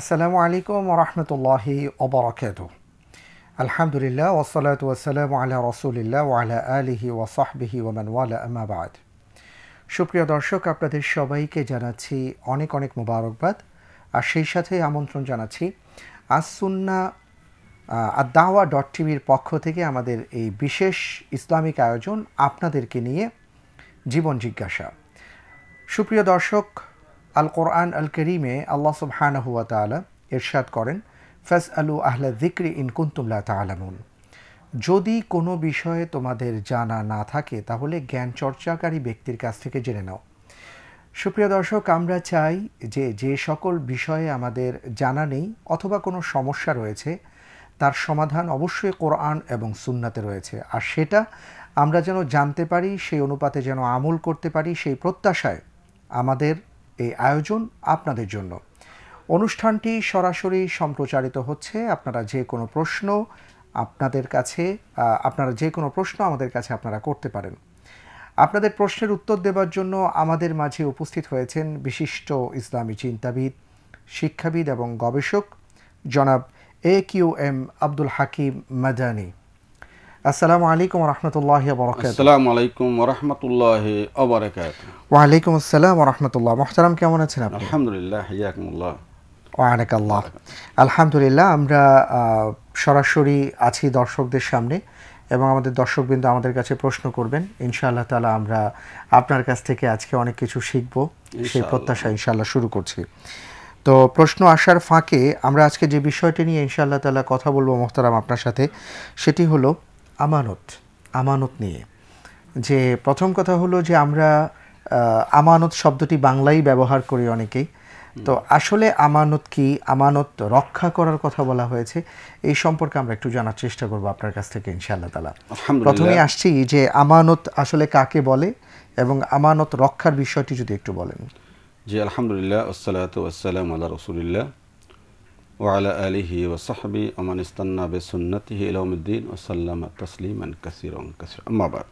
আসসালামু আলাইকুম রহমতুল্লাহি অবরাকাত আলহামদুলিল্লাহ ওসলাত ওয়াসালাম আল্লাহ রসুলিল্লাহ ওয়ালা আলিহি ওয়াসাহবিহি ওমানওয়ালা আমাবাদ সুপ্রিয় দর্শক আপনাদের সবাইকে জানাচ্ছি অনেক অনেক মুবারকবাদ আর সেই সাথে আমন্ত্রণ জানাচ্ছি আসুন্না আদাওয়া ডট টিভির পক্ষ থেকে আমাদের এই বিশেষ ইসলামিক আয়োজন আপনাদেরকে নিয়ে জীবন জিজ্ঞাসা সুপ্রিয় দর্শক আল কোরআন আল করিমে আল্লাহ সুবহানাহুয়া তালা ইরশাদ করেন ফেস আলু আহলা জিক্রি ইন কুন্তুমলা তালামুন যদি কোনো বিষয়ে তোমাদের জানা না থাকে তাহলে জ্ঞান চর্চাকারী ব্যক্তির কাছ থেকে জেনে নাও সুপ্রিয় দর্শক আমরা চাই যে যে সকল বিষয়ে আমাদের জানা নেই অথবা কোনো সমস্যা রয়েছে তার সমাধান অবশ্যই কোরআন এবং সুন্নাতে রয়েছে আর সেটা আমরা যেন জানতে পারি সেই অনুপাতে যেন আমল করতে পারি সেই প্রত্যাশায় আমাদের এই আয়োজন আপনাদের জন্য অনুষ্ঠানটি সরাসরি সম্প্রচারিত হচ্ছে আপনারা যে কোনো প্রশ্ন আপনাদের কাছে আপনারা যে কোনো প্রশ্ন আমাদের কাছে আপনারা করতে পারেন আপনাদের প্রশ্নের উত্তর দেবার জন্য আমাদের মাঝে উপস্থিত হয়েছেন বিশিষ্ট ইসলামী চিন্তাবিদ শিক্ষাবিদ এবং গবেষক জনাব A Q M Abdul Hakim Madani আসসালামু আলাইকুম রহমতুল্লাহ বরকাত আসসালামু আলাইকুম রহমতুল্লাহ অবরাকাত ওয়ালাইকুম আসসালাম রহমতুল্লাহ মোহতারাম কেমন আছেন আপনি আলহামদুলিল্লাহ হিয়াকুমুল্লাহ ওয়ানেক আল্লাহ আলহামদুলিল্লাহ আমরা সরাসরি আছি দর্শকদের সামনে এবং আমাদের দর্শকবৃন্দ আমাদের কাছে প্রশ্ন করবেন ইনশাআল্লাহ তালা আমরা আপনার কাছ থেকে আজকে অনেক কিছু শিখব সেই প্রত্যাশা ইনশাআল্লাহ শুরু করছি তো প্রশ্ন আসার ফাঁকে আমরা আজকে যে বিষয়টি নিয়ে ইনশাআল্লাহ তালা কথা বলবো মোহতারাম আপনার সাথে সেটি হলো আমানত আমানত নিয়ে যে প্রথম কথা হলো যে আমরা আমানত শব্দটি বাংলায় ব্যবহার করি অনেকেই তো আসলে আমানত কি আমানত রক্ষা করার কথা বলা হয়েছে এই সম্পর্কে আমরা একটু জানার চেষ্টা করব আপনার কাছ থেকে ইনশাআল্লাহ তালা প্রথমে আসছি যে আমানত আসলে কাকে বলে এবং আমানত রক্ষার বিষয়টি যদি একটু বলেন জি আলহামদুলিল্লাহ আসসালাত আসসালাম আল্লাহ রসুলিল্লাহ ওয়ালা আলিহি ওসাহাবি আমান ইস্তান্না বে সুন্নতিহি ইলামুদ্দিন ওসাল্লাম তসলিমান কাসির কাসির আম্মাবাদ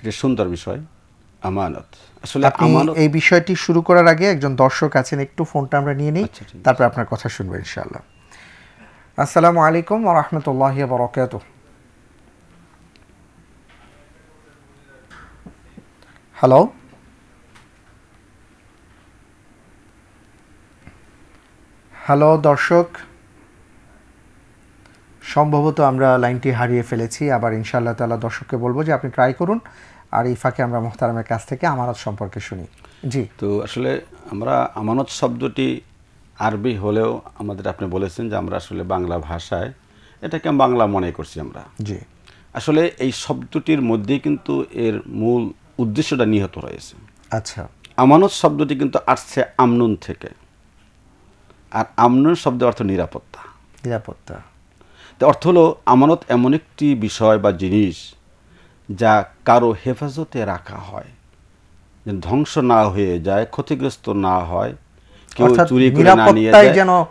এটা সুন্দর বিষয় আমানত আসলে আমানত এই বিষয়টি শুরু করার আগে একজন দর্শক আছেন একটু ফোনটা আমরা নিয়ে নিই আচ্ছা, তারপর আপনার কথা শুনবো ইনশাআল্লাহ আসসালামু আলাইকুম ওয়া রাহমাতুল্লাহি ওয়া বারাকাতুহু হ্যালো হ্যালো দর্শক সম্ভবত আমরা লাইনটি হারিয়ে ফেলেছি আবার ইনশাআল্লাহ তালা দর্শককে বলবো যে আপনি ট্রাই করুন আর এই ফাঁকে আমরা মোহতারামের কাছ থেকে আমানত সম্পর্কে শুনি জি তো আসলে আমরা আমানত শব্দটি আরবি হলেও আমাদের আপনি বলেছেন যে আমরা আসলে বাংলা ভাষায় এটাকে বাংলা মনে করছি আমরা জি আসলে এই শব্দটির মধ্যে কিন্তু এর মূল উদ্দেশ্যটা নিহত রয়েছে আচ্ছা আমানত শব্দটি কিন্তু আসছে আমনুন থেকে আর আমনন শব্দের অর্থ নিরাপত্তা নিরাপত্তা অর্থ হলো আমানত এমন একটি বিষয় বা জিনিস যা কারো হেফাজতে রাখা হয় ধ্বংস না হয়ে যায় ক্ষতিগ্রস্ত না হয় কেউ চুরি করে না নিয়ে যায়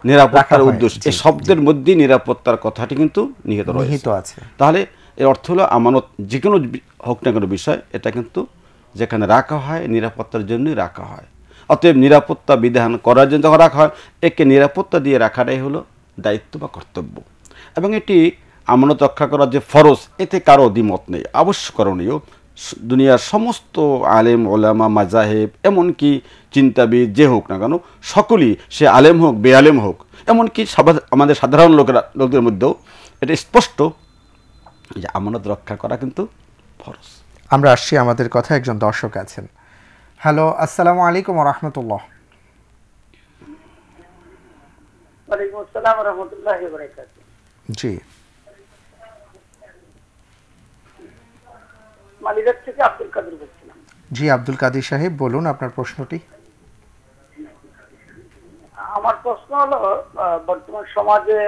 নিরাপত্তার উদ্দেশ্য এই শব্দের মধ্যে নিরাপত্তার কথাটি কিন্তু নিহিত রয়েছে আছে তাহলে এর অর্থ হলো আমানত যে কোনো হোক না কোনো বিষয় এটা কিন্তু যেখানে রাখা হয় নিরাপত্তার জন্যই রাখা হয় অতএব নিরাপত্তা বিধান করার জন্য যখন রাখা হয় একে নিরাপত্তা দিয়ে রাখাটাই হলো দায়িত্ব বা কর্তব্য এবং এটি আমানত রক্ষা করার যে ফরজ এতে কারো অধিমত নেই অবশ্য করণীয় দুনিয়ার সমস্ত আলেম ওলামা মাজাহেব এমনকি চিন্তাবিদ যে হোক না কেন সকলেই সে আলেম হোক বেআলেম হোক এমনকি আমাদের সাধারণ লোকেরা লোকদের মধ্যেও এটা স্পষ্ট যে আমানত রক্ষা করা কিন্তু ফরজ আমরা আসছি আমাদের কথা একজন দর্শক আছেন হ্যালো আসসালামু আলাইকুম রহমতুল্লাহ জি জি আব্দুল কাদের সাহেব বলুন আপনার প্রশ্নটি আমার প্রশ্ন হলো বর্তমান সমাজে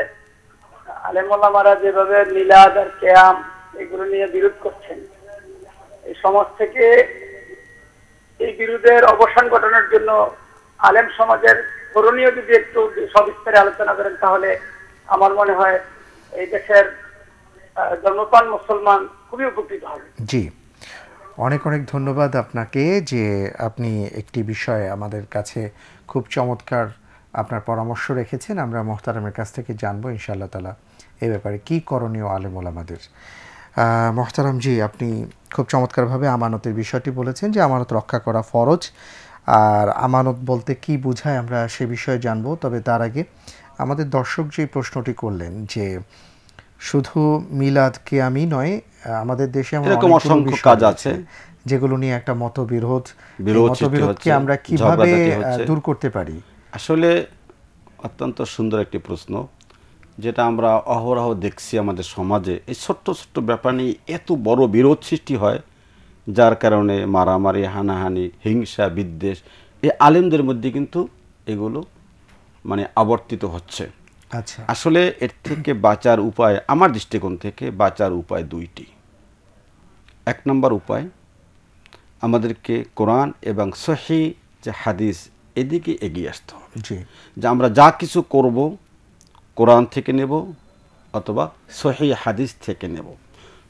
আলেমুল্লামারা যেভাবে মিলাদ আর কেয়াম এগুলো নিয়ে বিরোধ করছেন এই সমাজ থেকে এই বিরোধের অবসান ঘটানোর জন্য আলেম সমাজের করণীয় যদি একটু সবিস্তারে আলোচনা করেন তাহলে আমার মনে হয় এই দেশের জন্মপান মুসলমান খুবই উপকৃত হবে জি অনেক অনেক ধন্যবাদ আপনাকে যে আপনি একটি বিষয়ে আমাদের কাছে খুব চমৎকার আপনার পরামর্শ রেখেছেন আমরা মোহতারামের কাছ থেকে জানবো ইনশাআল্লাহ তালা এ ব্যাপারে কী করণীয় আলেম ওলামাদের মোহতারাম জি আপনি খুব চমৎকারভাবে আমানতের বিষয়টি বলেছেন যে আমানত রক্ষা করা ফরজ আর আমানত বলতে কি বোঝায় আমরা সে বিষয়ে জানব তবে তার আগে আমাদের দর্শক যে প্রশ্নটি করলেন যে শুধু মিলাদ কে আমি নয় আমাদের দেশে এরকম অসংখ্য কাজ আছে যেগুলো নিয়ে একটা মতবিরোধ মতবিরোধকে আমরা কিভাবে দূর করতে পারি আসলে অত্যন্ত সুন্দর একটি প্রশ্ন যেটা আমরা অহরহ দেখছি আমাদের সমাজে এই ছোট্ট ছোট্ট ব্যাপার নিয়ে এত বড় বিরোধ সৃষ্টি হয় যার কারণে মারামারি হানাহানি হিংসা বিদ্বেষ এই আলেমদের মধ্যে কিন্তু এগুলো মানে আবর্তিত হচ্ছে আচ্ছা আসলে এর থেকে বাঁচার উপায় আমার দৃষ্টিকোণ থেকে বাঁচার উপায় দুইটি এক নম্বর উপায় আমাদেরকে কোরআন এবং সহি যে হাদিস এদিকে এগিয়ে আসতে হবে যে আমরা যা কিছু করব কোরআন থেকে নেব অথবা সহি হাদিস থেকে নেব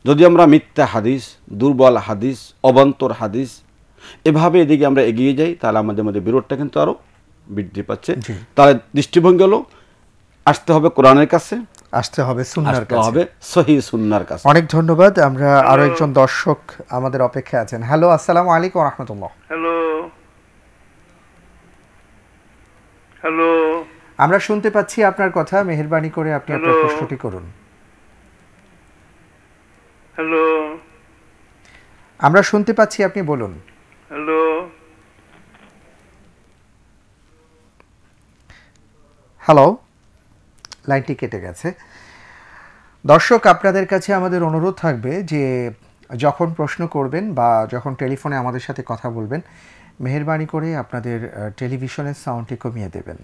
যদি আমরা মিথ্যা হাদিস দুর্বল হাদিস অবান্তর হাদিস এভাবে এদিকে আমরা এগিয়ে যাই তাহলে আমাদের মধ্যে বিরোধটা কিন্তু আরও বৃদ্ধি পাচ্ছে তাহলে দৃষ্টিভঙ্গি হলো আসতে হবে কোরআনের কাছে আসতে হবে সুন্নার কাছে হবে সহি সুন্নার কাছে অনেক ধন্যবাদ আমরা আরো একজন দর্শক আমাদের অপেক্ষা আছেন হ্যালো আসসালাম আলাইকুম রহমতুল্লাহ হ্যালো হ্যালো আমরা শুনতে পাচ্ছি আপনার কথা মেহেরবানি করে আপনি আপনার প্রশ্নটি করুন হ্যালো আমরা শুনতে পাচ্ছি আপনি বলুন হ্যালো হ্যালো লাইনটি কেটে গেছে দর্শক আপনাদের কাছে আমাদের অনুরোধ থাকবে যে যখন প্রশ্ন করবেন বা যখন টেলিফোনে আমাদের সাথে কথা বলবেন মেহরবানি করে আপনাদের টেলিভিশনের সাউন্ডটি কমিয়ে দেবেন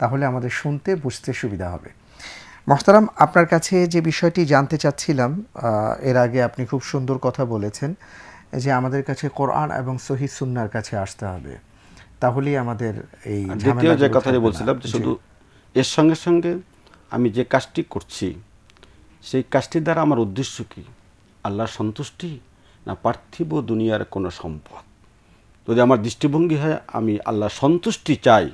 তাহলে আমাদের শুনতে বুঝতে সুবিধা হবে মোহতারাম আপনার কাছে যে বিষয়টি জানতে চাচ্ছিলাম এর আগে আপনি খুব সুন্দর কথা বলেছেন যে আমাদের কাছে কোরআন এবং শহীদ সুন্নার কাছে আসতে হবে তাহলেই আমাদের এই দ্বিতীয় যে বলছিলাম যে শুধু এর সঙ্গে সঙ্গে আমি যে কাজটি করছি সেই কাজটির দ্বারা আমার উদ্দেশ্য কি আল্লাহর সন্তুষ্টি না পার্থিব দুনিয়ার কোনো সম্পদ যদি আমার দৃষ্টিভঙ্গি হয় আমি আল্লাহ সন্তুষ্টি চাই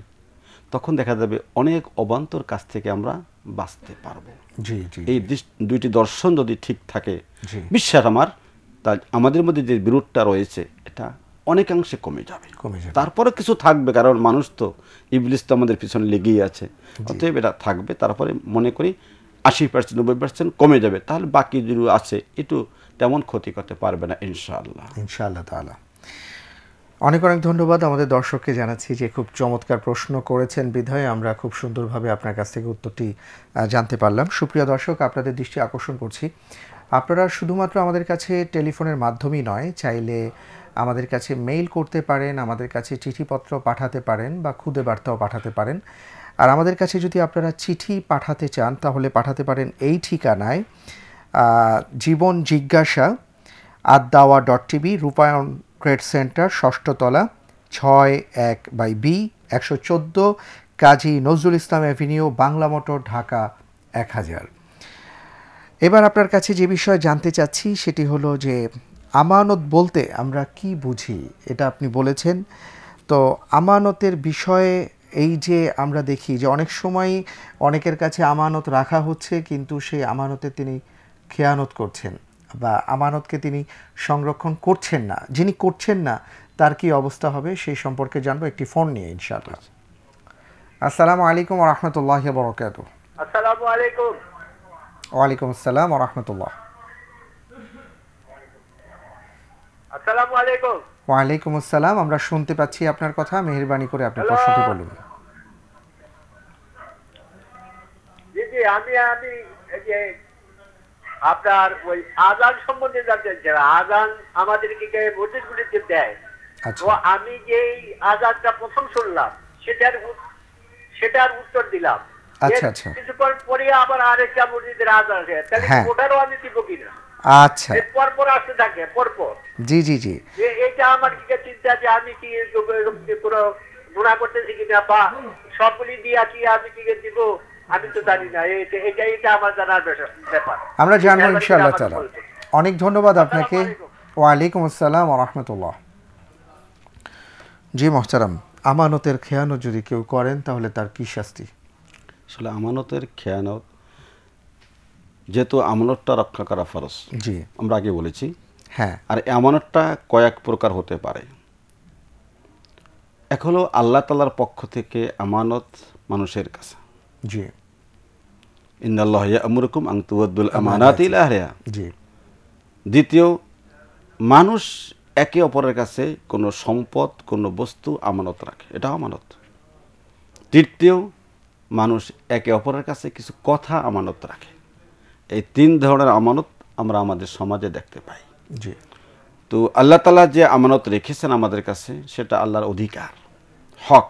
তখন দেখা যাবে অনেক অবান্তর কাছ থেকে আমরা বাঁচতে পারবো জি এই দুইটি দর্শন যদি ঠিক থাকে বিশ্বাস আমার তা আমাদের মধ্যে যে বিরোধটা রয়েছে এটা অনেকাংশে কমে যাবে কমে যাবে তারপরে কিছু থাকবে কারণ মানুষ তো ইবলিস তো আমাদের পিছনে লেগেই আছে অতএব এটা থাকবে তারপরে মনে করি আশি পার্সেন্ট নব্বই পার্সেন্ট কমে যাবে তাহলে বাকি যেগুলো আছে একটু তেমন ক্ষতি করতে পারবে না ইনশাআল্লাহ ইনশাআল্লাহ তাহলে অনেক অনেক ধন্যবাদ আমাদের দর্শককে জানাচ্ছি যে খুব চমৎকার প্রশ্ন করেছেন বিধায় আমরা খুব সুন্দরভাবে আপনার কাছ থেকে উত্তরটি জানতে পারলাম সুপ্রিয় দর্শক আপনাদের দৃষ্টি আকর্ষণ করছি আপনারা শুধুমাত্র আমাদের কাছে টেলিফোনের মাধ্যমেই নয় চাইলে আমাদের কাছে মেইল করতে পারেন আমাদের কাছে চিঠিপত্র পাঠাতে পারেন বা খুদে বার্তাও পাঠাতে পারেন আর আমাদের কাছে যদি আপনারা চিঠি পাঠাতে চান তাহলে পাঠাতে পারেন এই ঠিকানায় জীবন জিজ্ঞাসা দাওয়া dot TV Rupayan trade centre ষষ্ঠতলা ছয় এক বাই বি একশো চোদ্দো কাজী নজরুল ইসলাম অ্যাভিনিউ বাংলা মোটর ঢাকা এক হাজার এবার আপনার কাছে যে বিষয়ে জানতে চাচ্ছি সেটি হলো যে আমানত বলতে আমরা কি বুঝি এটা আপনি বলেছেন তো আমানতের বিষয়ে এই যে আমরা দেখি যে অনেক সময় অনেকের কাছে আমানত রাখা হচ্ছে কিন্তু সেই আমানতে তিনি খেয়ানত করছেন বা আমানতকে তিনি সংরক্ষণ করছেন না যিনি করছেন না তার কি অবস্থা হবে সেই সম্পর্কে জানবো একটি ফোন নিয়ে ইনশাআল্লাহ আসসালামু আলাইকুম ওয়া বারাকাতুহু আসসালামু আলাইকুম ওয়ালাইকুম আসসালাম রাহমাতুল্লাহ আসসালামু আলাইকুম আলাইকুম আসসালাম আমরা শুনতে পাচ্ছি আপনার কথা মেহেরবানি করে আপনি প্রশ্নটি বলুন জি আমি আমি আপনার ওই আজান সম্বন্ধে জানতে চাই আজান আমাদেরকে মসজিদগুলিতে দেয় আচ্ছা। তো আমি যে আজানটা প্রথম শুনলাম সেটার সেটার উত্তর দিলাম আচ্ছা আচ্ছা কিছুক্ষণ পরে আবার আরেকটা মসজিদের আজান আছে তাহলে হ্যাঁ। ওটারও আমি দিব কিনা আচ্ছা পরপর আসতে থাকে পরপর জি জি জি এটা আমার কি চিন্তা যে আমি কি পুরো গুণা করতেছি কিনা বা সবগুলি দিয়া কি আমি কি দিব আমি তো জানি না এটা এটা আমার জানার ব্যাপার আমরা জানবো ইনশাআল্লাহ তাআলা অনেক ধন্যবাদ আপনাকে ওয়ালাইকুম আসসালাম রাহমাতুল্লাহ জি মোহতারাম আমানতের খেয়ানত যদি কেউ করেন তাহলে তার কি শাস্তি আসলে আমানতের খেয়ানত যেহেতু আমানতটা রক্ষা করা ফরজ জি আমরা আগে বলেছি হ্যাঁ আর আমানতটা কয়েক প্রকার হতে পারে এখনো আল্লাহ তালার পক্ষ থেকে আমানত মানুষের কাছে জি ইন্দাল্লাহ আমরকুম আংতুয়াদ্দুল জি দ্বিতীয় মানুষ একে অপরের কাছে কোনো সম্পদ কোনো বস্তু আমানত রাখে এটা আমানত তৃতীয় মানুষ একে অপরের কাছে কিছু কথা আমানত রাখে এই তিন ধরনের আমানত আমরা আমাদের সমাজে দেখতে পাই জি তো আল্লাহ তালা যে আমানত রেখেছেন আমাদের কাছে সেটা আল্লাহর অধিকার হক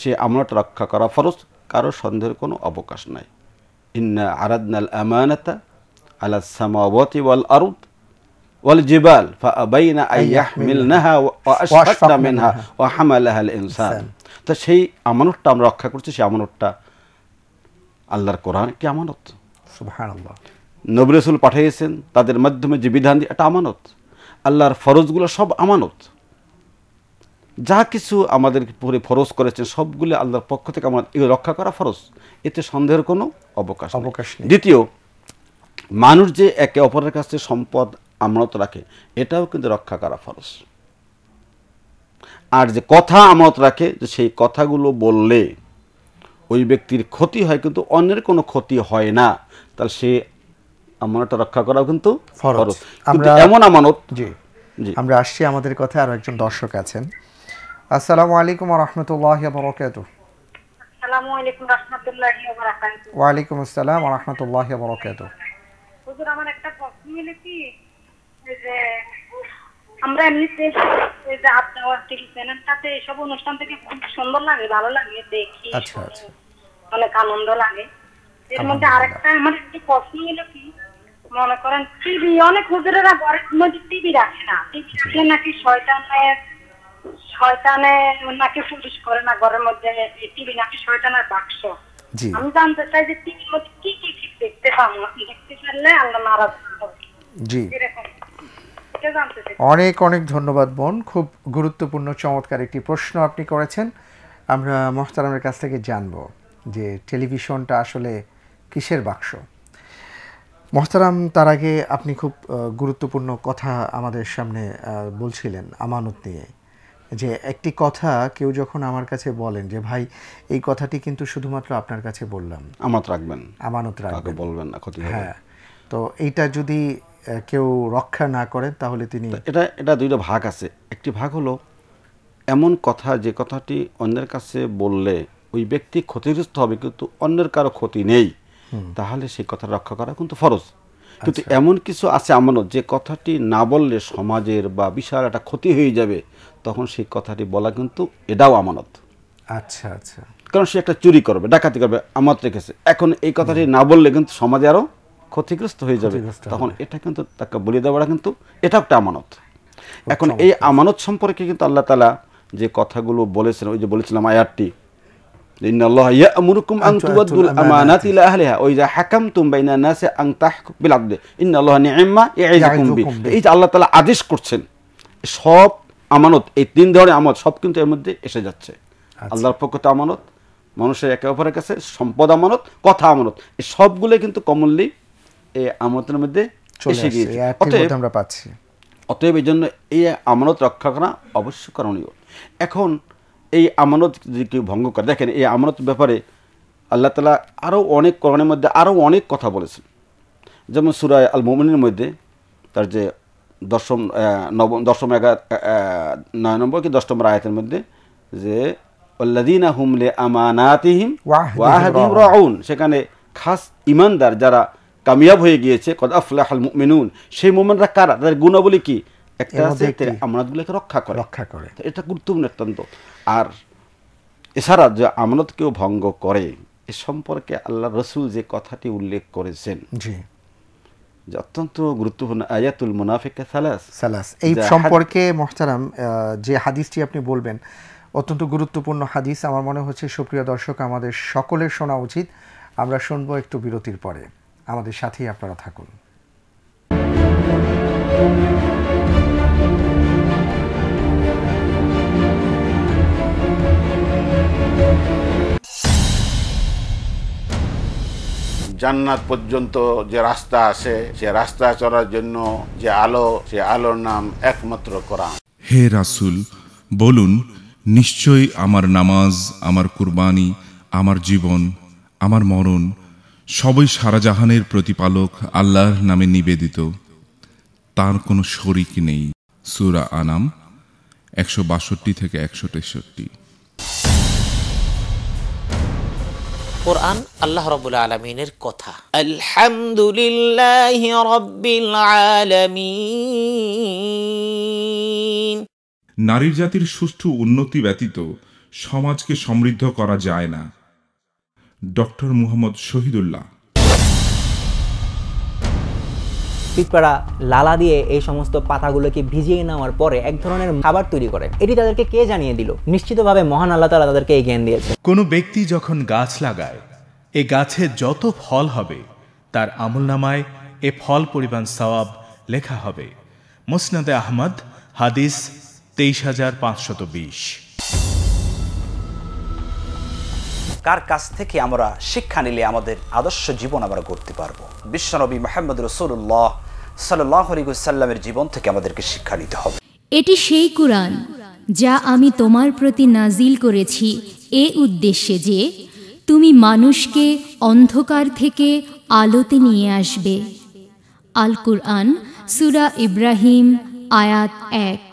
সে আমানত রক্ষা করা ফরজ কারো সন্দেহের কোনো অবকাশ নাই ইন্না আরাদনাল আমানতা আলা সামাওয়াতি ওয়াল আরদ ওয়াল জিবাল ফা ফাআবাইনা আইয়াহমিলনাহা ওয়া আশফাকনা মিনহা ওয়া হামালাহা আল ইনসান তো সেই আমানতটা আমরা রক্ষা করছি সেই আমানতটা আল্লাহর কোরআন কি আমানত সুবহানাল্লাহ নবী রাসূল পাঠিয়েছেন তাদের মাধ্যমে যে বিধান দিয়ে এটা আমানত আল্লাহর ফরজগুলো সব আমানত যা কিছু আমাদের উপরে ফরজ করেছেন সবগুলি আল্লাহর পক্ষ থেকে আমার রক্ষা করা ফরজ এতে সন্দেহের কোনো অবকাশ অবকাশ দ্বিতীয় মানুষ যে একে অপরের কাছে সম্পদ আমানত রাখে এটাও কিন্তু রক্ষা করা ফরজ আর যে কথা আমানত রাখে যে সেই কথাগুলো বললে ওই ব্যক্তির ক্ষতি হয় কিন্তু অন্যের কোনো ক্ষতি হয় না তাহলে সে আমানত রক্ষা করাও কিন্তু ফরজ এমন আমানত জি আমরা আসছি আমাদের কথা আরো একজন দর্শক আছেন আসসালামু আলাইকুম রহমতুল্লাহ বরকাত ওয়ালাইকুম আসসালাম রহমতুল্লাহ বরকাত হুজুর আমার একটা প্রশ্ন হলো কি যে আমরা এমনিতে যে আপনার টিভি চ্যানেলটাতে এইসব অনুষ্ঠান থেকে খুব সুন্দর লাগে ভালো লাগে দেখি আচ্ছা আচ্ছা অনেক আনন্দ লাগে এর মধ্যে আরেকটা আমার একটু প্রশ্ন হলো কি মনে করেন টিভি অনেক হুজুরেরা ঘরের মধ্যে টিভি রাখে না টিভি রাখে নাকি শয়তানের শয়তানে নাকি করে না ঘরের মধ্যে টিভি নাকি শয়তানের বাক্স আমি জানতে চাই যে টিভির মধ্যে কি কি ঠিক দেখতে দেখতে পারলে আল্লাহ নারাজ জি অনেক অনেক ধন্যবাদ বোন খুব গুরুত্বপূর্ণ চমৎকার একটি প্রশ্ন আপনি করেছেন আমরা মোহতারামের কাছ থেকে জানব যে টেলিভিশনটা আসলে কিসের বাক্স মোহতারাম তার আগে আপনি খুব গুরুত্বপূর্ণ কথা আমাদের সামনে বলছিলেন আমানত নিয়ে যে একটি কথা কেউ যখন আমার কাছে বলেন যে ভাই এই কথাটি কিন্তু শুধুমাত্র আপনার কাছে বললাম আমানত রাখবেন আমানত রাখবেন বলবেন না ক্ষতি হ্যাঁ তো এইটা যদি কেউ রক্ষা না করেন তাহলে তিনি এটা এটা দুইটা ভাগ আছে একটি ভাগ হলো এমন কথা যে কথাটি অন্যের কাছে বললে ওই ব্যক্তি ক্ষতিগ্রস্ত হবে কিন্তু অন্যের কারো ক্ষতি নেই তাহলে সেই কথা রক্ষা করা কিন্তু ফরজ কিন্তু আচ্ছা। এমন কিছু আছে আমানত যে কথাটি না বললে সমাজের বা বিশাল একটা ক্ষতি হয়ে যাবে তখন সেই কথাটি বলা কিন্তু এটাও আমানত আচ্ছা আচ্ছা কারণ সে একটা চুরি করবে ডাকাতি করবে আমানত রেখেছে এখন এই কথাটি না বললে কিন্তু সমাজে আরও ক্ষতিগ্রস্ত হয়ে যাবে তখন এটা কিন্তু তাকে বলিয়ে দেওয়াটা কিন্তু এটা একটা আমানত এখন এই আমানত সম্পর্কে কিন্তু আল্লাহ তালা যে কথাগুলো বলেছেন ওই যে বলেছিলাম আয়ারটি আচ্ছা। মানুষের একে অপরের কাছে সম্পদ আমানত কথা আমানত এই সবগুলো কিন্তু কমনলি এই আমানতের মধ্যে এসে গিয়েছে আমরা পাচ্ছি অতএব এই জন্য এই আমানত রক্ষা করা অবশ্যই করণীয় এখন এই আমানত যদি কেউ ভঙ্গ করে দেখেন এই আমানত ব্যাপারে আল্লাহ তালা আরও অনেক করণের মধ্যে আরও অনেক কথা বলেছেন যেমন সুরায় আল মোমিনের মধ্যে তার যে দশম নবম দশম এগার নয় নম্বর কি দশম রায়তের মধ্যে যে অল্লাদিনা হুমলে আমানাতিহিম ওয়াহাদিহিম রাউন সেখানে খাস ইমানদার যারা কামিয়াব হয়ে গিয়েছে কদ আফলাহাল মিনুন সেই মোমেনরা কারা তাদের গুণাবলী কী একটা আমানতগুলোকে রক্ষা করে রক্ষা করে এটা গুরুত্বপূর্ণ অত্যন্ত আর এছাড়া যে আমানত কেউ ভঙ্গ করে এ সম্পর্কে আল্লাহ রসুল যে কথাটি উল্লেখ করেছেন জি অত্যন্ত গুরুত্বপূর্ণ আয়াতুল মুনাফিকা সালাস সালাস এই সম্পর্কে মহতারাম যে হাদিসটি আপনি বলবেন অত্যন্ত গুরুত্বপূর্ণ হাদিস আমার মনে হচ্ছে সুপ্রিয় দর্শক আমাদের সকলের শোনা উচিত আমরা শুনবো একটু বিরতির পরে আমাদের সাথেই আপনারা থাকুন জান্নাত পর্যন্ত যে রাস্তা আছে সে রাস্তা চলার জন্য যে আলো সে আলোর নাম একমাত্র কোরআন হে রাসুল বলুন নিশ্চয়ই আমার নামাজ আমার কুরবানি আমার জীবন আমার মরণ সবই সারাজাহানের প্রতিপালক আল্লাহর নামে নিবেদিত তার কোনো শরিক নেই সুরা আনাম একশো বাষট্টি থেকে একশো তেষট্টি কোরআন আল্লাহ রবুল আলমিনের কথা আলহামদুলিল্লাহ রব্বিল আলমিন নারী জাতির সুষ্ঠু উন্নতি ব্যতীত সমাজকে সমৃদ্ধ করা যায় না ডক্টর মুহম্মদ শহীদুল্লাহ পিঁপড়া লালা দিয়ে এই সমস্ত পাতাগুলোকে ভিজিয়ে নেওয়ার পরে এক ধরনের খাবার তৈরি করে এটি তাদেরকে কে জানিয়ে দিল নিশ্চিতভাবে মহান আল্লাহ তালা তাদেরকে এই জ্ঞান দিয়েছে কোনো ব্যক্তি যখন গাছ লাগায় এ গাছে যত ফল হবে তার আমল নামায় এ ফল পরিমাণ সওয়াব লেখা হবে মুসনাদে আহমদ হাদিস তেইশ হাজার পাঁচশত বিশ কার কাছ থেকে আমরা শিক্ষা নিলে আমাদের আদর্শ জীবন আমরা গড়তে পারবো বিশ্বনবী মাহমুদ রসুল্লাহ সাল্লামের জীবন থেকে আমাদেরকে শিক্ষা নিতে হবে এটি সেই কোরআন যা আমি তোমার প্রতি নাজিল করেছি এ উদ্দেশ্যে যে তুমি মানুষকে অন্ধকার থেকে আলোতে নিয়ে আসবে আল কুরআন সুরা ইব্রাহিম আয়াত এক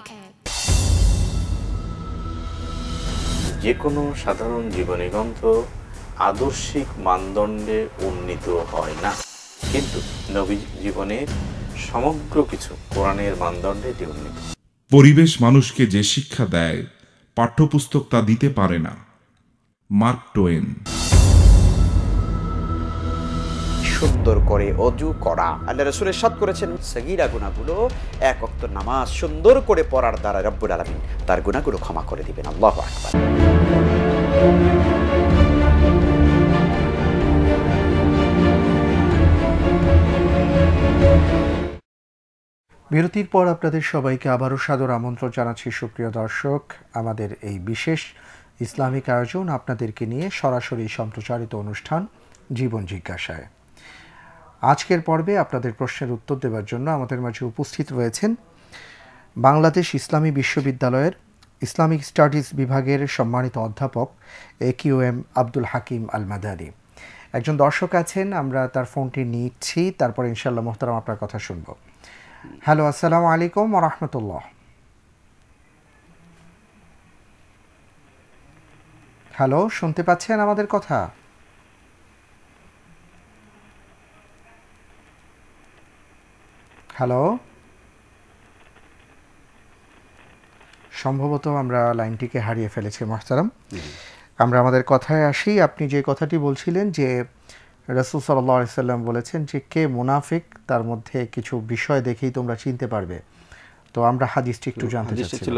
যে কোনো সাধারণ জীবনী গ্রন্থ আদর্শিক মানদণ্ডে উন্নীত হয় না কিন্তু নবী জীবনের সমগ্র কিছু কোরআনের মানদণ্ডে উন্নীত পরিবেশ মানুষকে যে শিক্ষা দেয় পাঠ্যপুস্তক তা দিতে পারে না মার্ক টোয়েন সুন্দর করে অজু করা আল্লাহ রসুল সাদ করেছেন সগিরা গুণাগুলো এক অক্ত নামাজ সুন্দর করে পড়ার দ্বারা রব্বুল আলমিন তার গুণাগুলো ক্ষমা করে দিবেন আল্লাহ আকবার বিরতির পর আপনাদের সবাইকে আবারও সাদর আমন্ত্রণ জানাচ্ছি সুপ্রিয় দর্শক আমাদের এই বিশেষ ইসলামিক আয়োজন আপনাদেরকে নিয়ে সরাসরি সম্প্রচারিত অনুষ্ঠান জীবন জিজ্ঞাসায় আজকের পর্বে আপনাদের প্রশ্নের উত্তর দেওয়ার জন্য আমাদের মাঝে উপস্থিত রয়েছেন বাংলাদেশ ইসলামী বিশ্ববিদ্যালয়ের ইসলামিক স্টাডিজ বিভাগের সম্মানিত অধ্যাপক A Q M Abdul Hakim Al Madani একজন দর্শক আছেন আমরা তার ফোনটি নিচ্ছি তারপর ইনশাল্লাহ মোহতারাম আপনার কথা শুনবো হ্যালো আসসালামু আলাইকুম রহমতুল্লাহ হ্যালো শুনতে পাচ্ছেন আমাদের কথা হ্যালো সম্ভবত আমরা লাইনটিকে হারিয়ে ফেলেছি মাহতারাম আমরা আমাদের কথায় আসি আপনি যে কথাটি বলছিলেন যে রসুল সাল্লি সাল্লাম বলেছেন যে কে মুনাফিক তার মধ্যে কিছু বিষয় দেখেই তোমরা চিনতে পারবে তো আমরা হাদিসটি একটু জানতে ছিল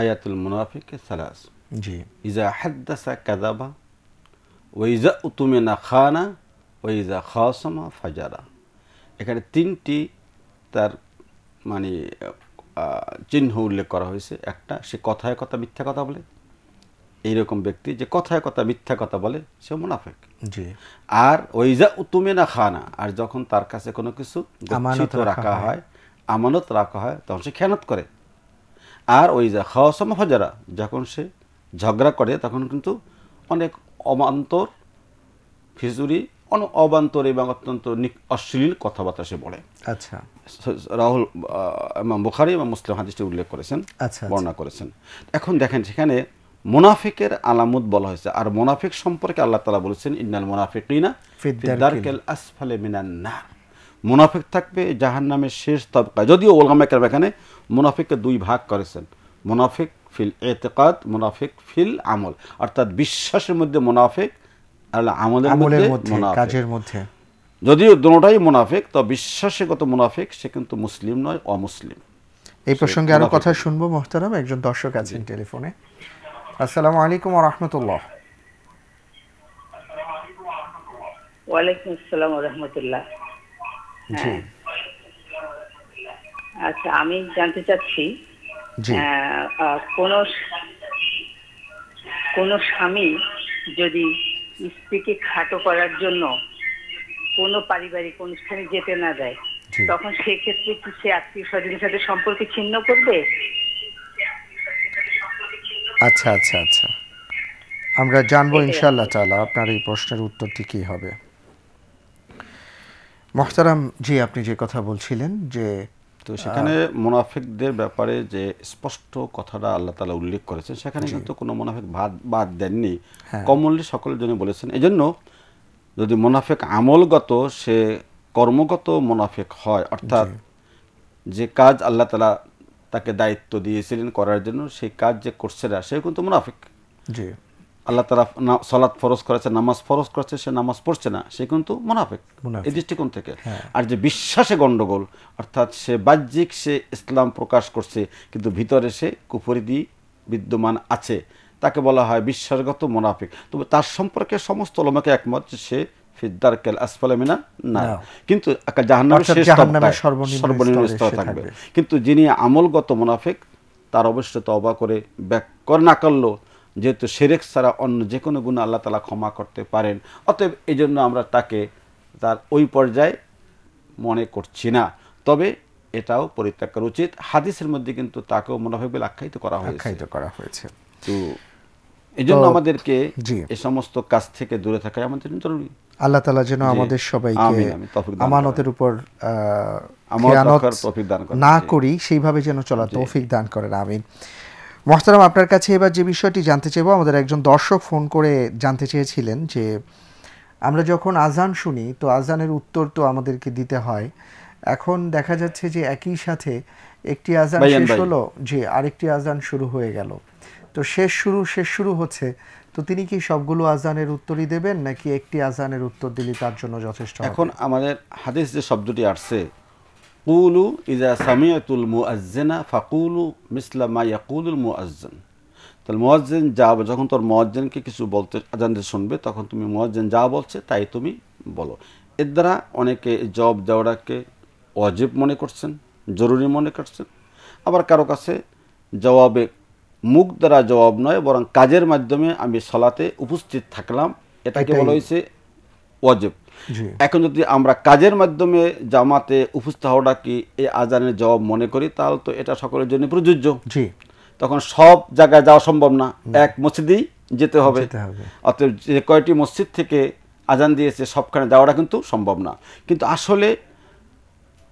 আয়াতুল মুনাফিক সালাস জি ইজা হাদ্দাসা কাদাবা ওইজা উতুমেনা খানা ওইজা খাসমা ফাজারা এখানে তিনটি তার মানে চিহ্ন উল্লেখ করা হয়েছে একটা সে কথায় কথা মিথ্যা কথা বলে এইরকম ব্যক্তি যে কথায় কথা মিথ্যা কথা বলে সে মুনাফেক জি আর ওই যা তুমি না খানা আর যখন তার কাছে কোনো কিছু আমানত রাখা হয় আমানত রাখা হয় তখন সে খেয়ানত করে আর ওই যা খাওয়াসম হজারা যখন সে ঝগড়া করে তখন কিন্তু অনেক অমান্তর খিচুড়ি অবান্তর এবং অত্যন্ত অশ্লীল কথাবার্তা সে বলে আচ্ছা রাহুল বুখারি এবং মুসলিম হাদিসটি উল্লেখ করেছেন আচ্ছা, আচ্ছা। বর্ণনা করেছেন এখন দেখেন সেখানে মোনাফিকের আলামত বলা হয়েছে আর মোনাফিক সম্পর্কে আল্লাহ তালা বলেছেন ইন্নাল মুনাফিকিনা ফিদ্দারকেল আসফালে মিনান নার মুনাফিক থাকবে জাহান নামের শেষ তবকা যদিও ওলামা কেরাম এখানে মুনাফিককে দুই ভাগ করেছেন মুনাফিক ফিল এতেকাদ মুনাফিক ফিল আমল অর্থাৎ বিশ্বাসের মধ্যে মুনাফিক আমলের মধ্যে কাজের মধ্যে যদিও দুটাই মুনাফিক তো বিশ্বাসীগত মুনাফিক সে কিন্তু মুসলিম নয় অমুসলিম এই প্রসঙ্গে আরো কথা শুনবো মোহতারাম একজন দর্শক আছেন টেলিফোনে আসসালামু আলাইকুম ওয়া রাহমাতুল্লাহ আসসালাম ওয়া রাহমাতুল্লাহ জি আচ্ছা আমি জানতে চাচ্ছি কোন কোন স্বামী যদি স্ত্রীকে খাটো করার জন্য কোন পারিবারিক অনুষ্ঠানে যেতে না দেয় তখন সেক্ষেত্রে কি সে আত্মীয় স্বজনের সাথে সম্পর্কে ছিন্ন করবে আচ্ছা আচ্ছা আচ্ছা আমরা জানবো ইনশাআল্লাহ তালা আপনার এই প্রশ্নের উত্তরটি কী হবে মোহতারাম জি আপনি যে কথা বলছিলেন যে তো সেখানে মুনাফিকদের ব্যাপারে যে স্পষ্ট কথাটা আল্লাহ তালা উল্লেখ করেছেন সেখানে কিন্তু কোনো মুনাফিক বাদ বাদ দেননি হ্যাঁ। কমনলি সকলের জন্য বলেছেন এজন্য যদি মুনাফিক আমলগত সে কর্মগত মুনাফিক হয় অর্থাৎ যে কাজ আল্লাহ তালা তাকে দায়িত্ব দিয়েছিলেন করার জন্য সেই কাজ যে করছে না সে কিন্তু মুনাফিক জি আল্লাহ তালা সলাৎ ফরজ করেছে নামাজ ফরজ করেছে সে নামাজ পড়ছে না সে কিন্তু মুনাফিক এই দৃষ্টিকোণ থেকে হ্যাঁ। আর যে বিশ্বাসে গণ্ডগোল অর্থাৎ সে বাহ্যিক সে ইসলাম প্রকাশ করছে কিন্তু ভিতরে সে কুফরিদি বিদ্যমান আছে তাকে বলা হয় বিশ্বাসগত মোনাফিক তবে তার সম্পর্কে সমস্ত লোমাকে একমত যে সে না কিন্তু সর্বনিম্ন থাকবে কিন্তু যিনি আমলগত মুনাফেক তার অবশ্যই তবা করে ব্যাক কর না করলো যেহেতু সেরেক ছাড়া অন্য যে কোনো গুণ আল্লাহ তালা ক্ষমা করতে পারেন অতএব এই জন্য আমরা তাকে তার ওই পর্যায়ে মনে করছি না তবে এটাও পরিত্যাগ করা উচিত হাদিসের মধ্যে কিন্তু তাকেও মুনাফিক বলে আখ্যায়িত করা হয়েছে আখ্যায়িত করা হয়েছে তো এজন্য আমাদেরকে এ সমস্ত কাজ থেকে দূরে থাকাই আমাদের জন্য জরুরি আল্লাহ তালা যেন আমাদের সবাইকে আমানতের উপর না করি সেইভাবে যেন চলা তৌফিক দান করেন আমিন মহতারাম আপনার কাছে এবার যে বিষয়টি জানতে চাইব আমাদের একজন দর্শক ফোন করে জানতে চেয়েছিলেন যে আমরা যখন আজান শুনি তো আজানের উত্তর তো আমাদেরকে দিতে হয় এখন দেখা যাচ্ছে যে একই সাথে একটি আজান শেষ হলো যে আরেকটি আজান শুরু হয়ে গেল তো শেষ শুরু শেষ শুরু হচ্ছে তো তিনি কি সবগুলো আজানের উত্তরই দেবেন নাকি একটি আজানের উত্তর দিলে তার জন্য যথেষ্ট এখন আমাদের হাদিস যে শব্দটি আসছে কুলু ইজা সামিয়াতুল মুআজ্জিনা ফাকুলু মিসলা মা ইয়াকুলুল মুআজ্জিন তাহলে মুআজ্জিন যা যখন তোর মুআজ্জিনকে কিছু বলতে আজানদের শুনবে তখন তুমি মুআজ্জিন যা বলছে তাই তুমি বলো এর দ্বারা অনেকে জব দেওয়াটাকে অজীব মনে করছেন জরুরি মনে করছেন আবার কারো কাছে জবাবে মুখ দ্বারা জবাব নয় বরং কাজের মাধ্যমে আমি সলাতে উপস্থিত থাকলাম এটাকে বলা হয়েছে ওয়াজেব এখন যদি আমরা কাজের মাধ্যমে জামাতে উপস্থিত হওয়াটা কি এই আজানের জবাব মনে করি তাহলে তো এটা সকলের জন্য প্রযোজ্য তখন সব জায়গায় যাওয়া সম্ভব না এক মসজিদেই যেতে হবে অতএব যে কয়টি মসজিদ থেকে আজান দিয়েছে সবখানে যাওয়াটা কিন্তু সম্ভব না কিন্তু আসলে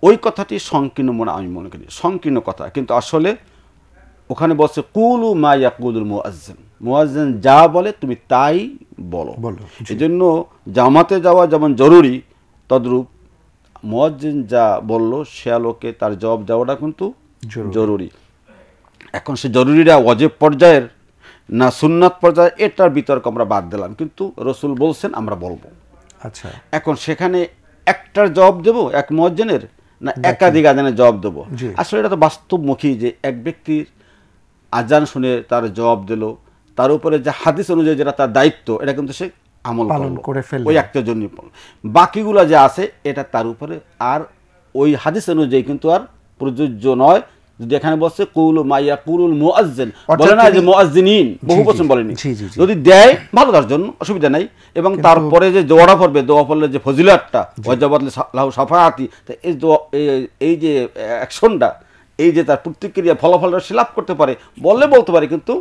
ওই কথাটি সংকীর্ণ মনে আমি মনে করি সংকীর্ণ কথা কিন্তু আসলে ওখানে বসে কুলু মা ইয়াকুলুল মুআজ্জিন মুআজ্জিন যা বলে তুমি তাই বলো এজন্য জামাতে যাওয়া যেমন জরুরি তদ্রূপ মুআজ্জিন যা বলল সে আলোকে তার জবাব দেওয়াটা কিন্তু জরুরি এখন সে জরুরিটা অজেব পর্যায়ের না সুন্নাত পর্যায়ে এটার বিতর্ক আমরা বাদ দিলাম কিন্তু রসুল বলছেন আমরা বলবো আচ্ছা এখন সেখানে একটার জবাব দেব এক মুআজ্জিনের না একাধিক আজানের জবাব দেবো আসলে এটা তো বাস্তবমুখী যে এক ব্যক্তির আজান শুনে তার জবাব দিল তার উপরে যে হাদিস অনুযায়ী যেটা তার দায়িত্ব এটা কিন্তু সে আমল পালন করে ফেলল ওই একটার জন্য বাকিগুলো যে আছে এটা তার উপরে আর ওই হাদিস অনুযায়ী কিন্তু আর প্রযোজ্য নয় যদি এখানে বসছে কৌল মাইয়া কুলুল মোয়াজ্জেন বলে না যে মোয়াজ্জিন বহু বছর বলেনি যদি দেয় ভালো তার জন্য অসুবিধা নাই এবং তারপরে যে দোয়াটা পড়বে দোয়া পড়লে যে ফজিলাটটা ওয়াজাবাতলে লাহু সাফাহাতি এই এই যে অ্যাকশনটা এই যে তার প্রতিক্রিয়া ফলাফলটা সে লাভ করতে পারে বললে বলতে পারে কিন্তু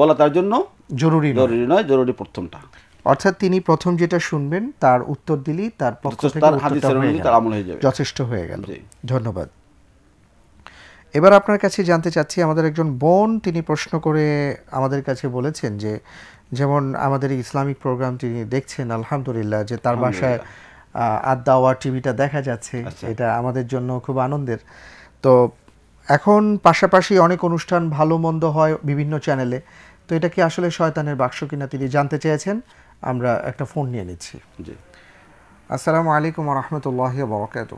বলা তার জন্য জরুরি জরুরি নয় জরুরি প্রথমটা অর্থাৎ তিনি প্রথম যেটা শুনবেন তার উত্তর দিলেই তার পক্ষ থেকে তার আমল হয়ে যাবে যথেষ্ট হয়ে গেল ধন্যবাদ এবার আপনার কাছে জানতে চাচ্ছি আমাদের একজন বোন তিনি প্রশ্ন করে আমাদের কাছে বলেছেন যে যেমন আমাদের ইসলামিক প্রোগ্রাম তিনি দেখছেন আলহামদুলিল্লাহ যে তার বাসায় আদাওয়া টিভিটা দেখা যাচ্ছে আচ্ছা। এটা আমাদের জন্য খুব আনন্দের তো এখন পাশাপাশি অনেক অনুষ্ঠান ভালো মন্দ হয় বিভিন্ন চ্যানেলে তো এটা কি আসলে শয়তানের বাক্স কিনা তিনি জানতে চেয়েছেন আমরা একটা ফোন নিয়ে নিচ্ছি জি আসসালামু আলাইকুম রহমতুল্লাহ বাকাত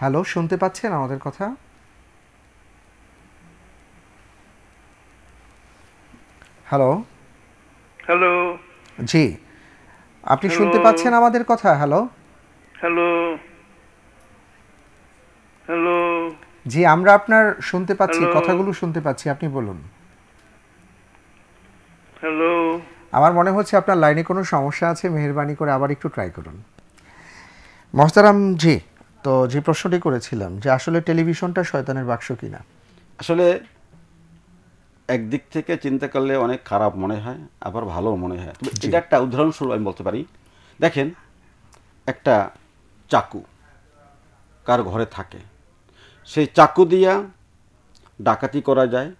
হ্যালো শুনতে পাচ্ছেন আমাদের কথা হ্যালো হ্যালো জি আপনি শুনতে পাচ্ছেন আমাদের কথা হ্যালো হ্যালো হ্যালো জি আমরা আপনার শুনতে পাচ্ছি কথাগুলো শুনতে পাচ্ছি আপনি বলুন হ্যালো আমার মনে হচ্ছে আপনার লাইনে কোনো সমস্যা আছে মেহরবানি করে আবার একটু ট্রাই করুন মহতারাম জি তো যে প্রশ্নটি করেছিলাম যে আসলে টেলিভিশনটা শয়তানের বাক্স কিনা আসলে একদিক থেকে চিন্তা করলে অনেক খারাপ মনে হয় আবার ভালো মনে হয় এটা একটা উদাহরণস্বরূপ আমি বলতে পারি দেখেন একটা চাকু কার ঘরে থাকে সেই চাকু দিয়া ডাকাতি করা যায়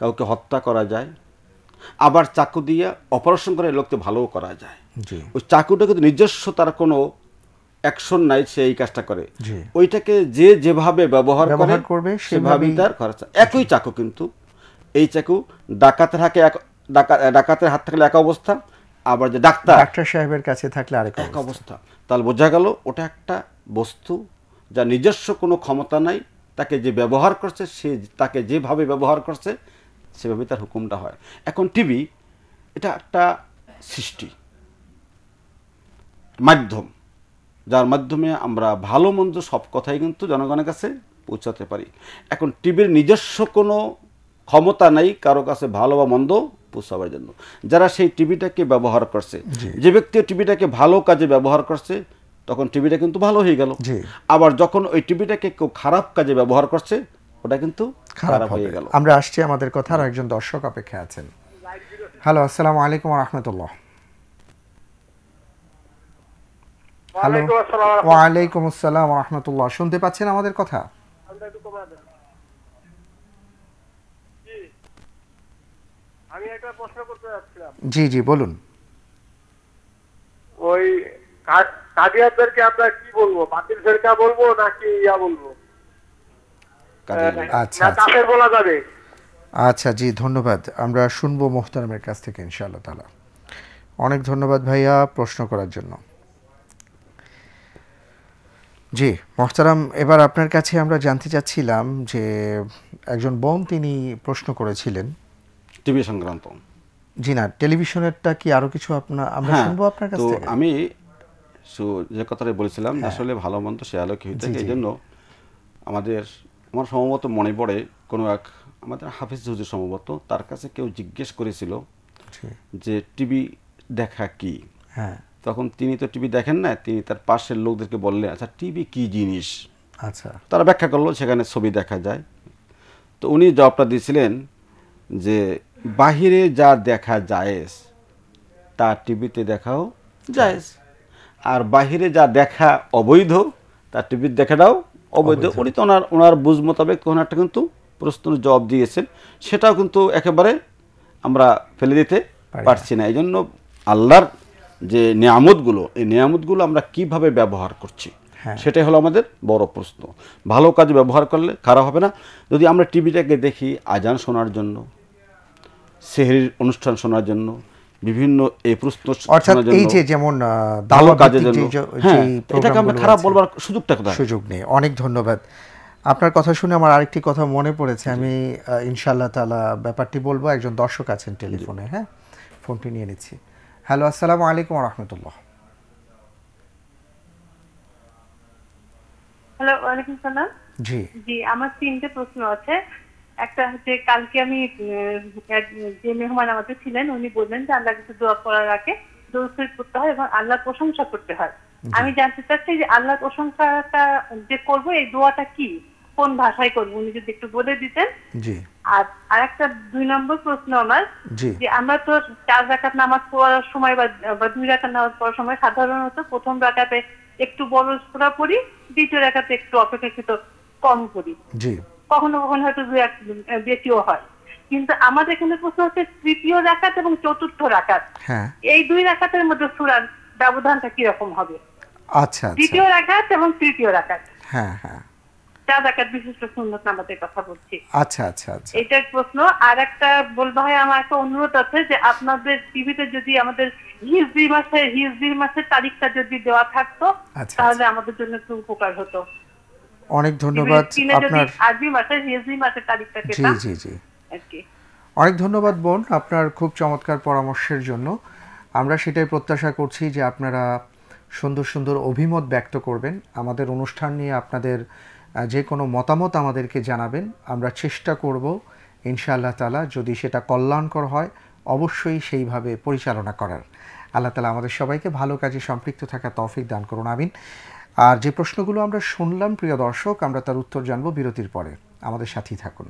কাউকে হত্যা করা যায় আবার চাকু দিয়ে অপারেশন করে লোককে ভালোও করা যায় ওই চাকুটা কিন্তু নিজস্ব তার কোনো অ্যাকশন নাই সে এই কাজটা করে ওইটাকে যে যেভাবে ব্যবহার করবে সেভাবেই তার খরচ একই চাকু কিন্তু এই চাকু ডাকাতের হাতে এক ডাকাতের হাত থাকলে এক অবস্থা আবার যে ডাক্তার ডাক্তার সাহেবের কাছে থাকলে আরেক এক অবস্থা তাহলে বোঝা গেল ওটা একটা বস্তু যা নিজস্ব কোনো ক্ষমতা নাই তাকে যে ব্যবহার করছে সে তাকে যেভাবে ব্যবহার করছে সেভাবে তার হুকুমটা হয় এখন টিভি এটা একটা সৃষ্টি মাধ্যম যার মাধ্যমে আমরা ভালো মন্দ সব কথাই কিন্তু জনগণের কাছে পৌঁছাতে পারি এখন টিভির নিজস্ব কোনো ক্ষমতা নাই কারো কাছে ভালো বা মন্দ পৌঁছাবার জন্য যারা সেই টিভিটাকে ব্যবহার করছে যে ব্যক্তি টিভিটাকে ভালো কাজে ব্যবহার করছে তখন টিভিটা কিন্তু ভালো হয়ে গেল আবার যখন ওই টিভিটাকে কেউ খারাপ কাজে ব্যবহার করছে ওটা কিন্তু খারাপ হয়ে গেল আমরা আসছি আমাদের কথার একজন দর্শক অপেক্ষা আছেন হ্যালো আসসালামু আলাইকুম রহমতুল্লাহ হ্যালো ওয়ালাইকুম আসসালাম রহমতুল্লাহ শুনতে পাচ্ছেন আমাদের কথা আমি একটা প্রশ্ন করতে যাচ্ছিলাম জি জি বলুন ওই আমরা কি বলবো বাতিল ফেরকা বলবো নাকি ইয়া বলবো হ্যাঁ, আচ্ছা আচ্ছা।, আচ্ছা জি ধন্যবাদ আমরা শুনবো মোহতারামের কাছ থেকে ইনশাআল্লাহ তালা অনেক ধন্যবাদ ভাইয়া প্রশ্ন করার জন্য জি মোহতারাম এবার আপনার কাছে আমরা জানতে চাচ্ছিলাম যে একজন বোন তিনি প্রশ্ন করেছিলেন টিভি সংক্রান্ত জি না টেলিভিশনেরটা কি আরো কিছু আপনার আমরা হ্যাঁ, শুনবো আপনার কাছ থেকে আমি যে কথাটা বলেছিলাম হ্যাঁ। আসলে ভালো মন্দ সে আলো কি হইতে এই জন্য আমাদের আমার সম্ভবত মনে পড়ে কোনো এক আমাদের হাফিজ হুজুর সম্ভবত তার কাছে কেউ জিজ্ঞেস করেছিল যে টিভি দেখা কি হ্যাঁ তখন তিনি তো টিভি দেখেন না তিনি তার পাশের লোকদেরকে বললেন আচ্ছা টিভি কি জিনিস আচ্ছা তারা ব্যাখ্যা করলো সেখানে ছবি দেখা যায় তো উনি জবাবটা দিয়েছিলেন যে বাহিরে যা দেখা জায়েজ তা টিভিতে দেখাও জায়েজ আর বাহিরে যা দেখা অবৈধ তা টিভির দেখাটাও অবৈধ উনি তো ওনার ওনার বুঝ মোতাবেক কোনো একটা কিন্তু প্রশ্নের জবাব দিয়েছেন সেটাও কিন্তু একেবারে আমরা ফেলে দিতে পারছি না এই জন্য আল্লাহর যে নিয়ামতগুলো এই নিয়ামতগুলো আমরা কিভাবে ব্যবহার করছি হ্যাঁ। সেটাই হলো আমাদের বড় প্রশ্ন ভালো কাজ ব্যবহার করলে খারাপ হবে না যদি আমরা টিভিটাকে দেখি আজান শোনার জন্য সেহরির অনুষ্ঠান শোনার জন্য বিভিন্ন এই প্রশ্ন এই যে যেমন ভালো কাজের জন্য হ্যাঁ, এটাকে আমরা খারাপ বলবার সুযোগটা কোথায় সুযোগ নেই অনেক ধন্যবাদ আপনার কথা শুনে আমার আরেকটি কথা মনে পড়েছে আমি ইনশাআল্লাহ তাআলা ব্যাপারটি বলবো একজন দর্শক আছেন টেলিফোনে হ্যাঁ ফোনটি নিয়ে নিচ্ছি হ্যালো আসসালামু আলাইকুম রহমতুল্লাহ হ্যালো ওয়ালাইকুম সালাম জি জি আমার তিনটে প্রশ্ন আছে একটা হচ্ছে কালকে আমি যে মেহমান আমাদের ছিলেন উনি বললেন যে আল্লাহ কিছু দোয়া করার আগে দোষের করতে হয় এবং আল্লাহর প্রশংসা করতে হয় আমি জানতে চাচ্ছি যে আল্লাহর প্রশংসাটা যে করব এই দোয়াটা কি কোন ভাষায় করবো উনি যদি একটু বলে দিতেন জি আর একটা দুই নম্বর প্রশ্ন আমার যে আমরা তো চার রাকাত নামাজ পড়ার সময় বা দুই রাকাত নামাজ পড়ার সময় সাধারণত প্রথম রাকাতে একটু বড় ছোড়া পড়ি দ্বিতীয় রাকাতে একটু অপেক্ষাকৃত কম করি জি কখনো কখনো হয়তো দুই এক বেশিও হয় কিন্তু আমাদের এখানে প্রশ্ন হচ্ছে তৃতীয় রাকাত এবং চতুর্থ রাকাত হ্যাঁ। এই দুই রাখাতের মধ্যে সুরার ব্যবধানটা কিরকম হবে আচ্ছা, আচ্ছা। দ্বিতীয় রাখাত এবং তৃতীয় রাখাত হ্যাঁ হ্যাঁ চা জাকাত বিশিষ্ট সুন্নত নামাজের কথা বলছি আচ্ছা আচ্ছা আচ্ছা প্রশ্ন আর একটা বলবো ভাই আমার একটা অনুরোধ আছে যে আপনাদের টিভিতে যদি আমাদের হিজরি মাসের হিজরি মাসের তারিখটা যদি দেওয়া থাকতো আচ্ছা, তাহলে আচ্ছা। আমাদের জন্য একটু উপকার হতো অনেক ধন্যবাদ আপনার মাসের হিজরি মাসের তারিখটা জি জি জি অনেক ধন্যবাদ বোন আপনার খুব চমৎকার পরামর্শের জন্য আমরা সেটাই প্রত্যাশা করছি যে আপনারা সুন্দর সুন্দর অভিমত ব্যক্ত করবেন আমাদের অনুষ্ঠান নিয়ে আপনাদের যে কোনো মতামত আমাদেরকে জানাবেন আমরা চেষ্টা করব ইনশাআল্লাহ তালা যদি সেটা কল্যাণকর হয় অবশ্যই সেইভাবে পরিচালনা করার আল্লাহ তালা আমাদের সবাইকে ভালো কাজে সম্পৃক্ত থাকা তফিক দান করুন আমিন আর যে প্রশ্নগুলো আমরা শুনলাম প্রিয় দর্শক আমরা তার উত্তর জানব বিরতির পরে আমাদের সাথেই থাকুন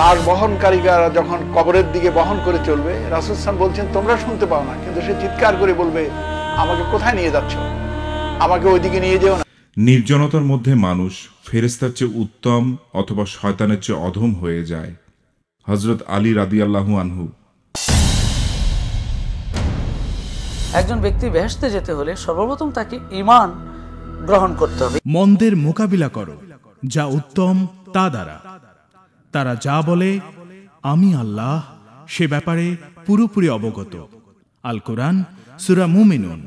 লাশ বহনকারীরা যখন কবরের দিকে বহন করে চলবে রাসুলসান বলছেন তোমরা শুনতে পাও না কিন্তু সে চিৎকার করে বলবে আমাকে কোথায় নিয়ে যাচ্ছ আমাকে ওইদিকে নিয়ে যেও না নির্জনতার মধ্যে মানুষ ফেরেস্তার চেয়ে উত্তম অথবা শয়তানের চেয়ে অধম হয়ে যায় হজরত আলী রাদি আল্লাহু আনহু একজন ব্যক্তি বেহেস্তে যেতে হলে সর্বপ্রথম তাকে ইমান গ্রহণ করতে হবে মন্দের মোকাবিলা করো যা উত্তম তা দ্বারা তারা যা বলে আমি আল্লাহ সে ব্যাপারে পুরোপুরি অবগত আল কোরআন সুরা মুমিনুন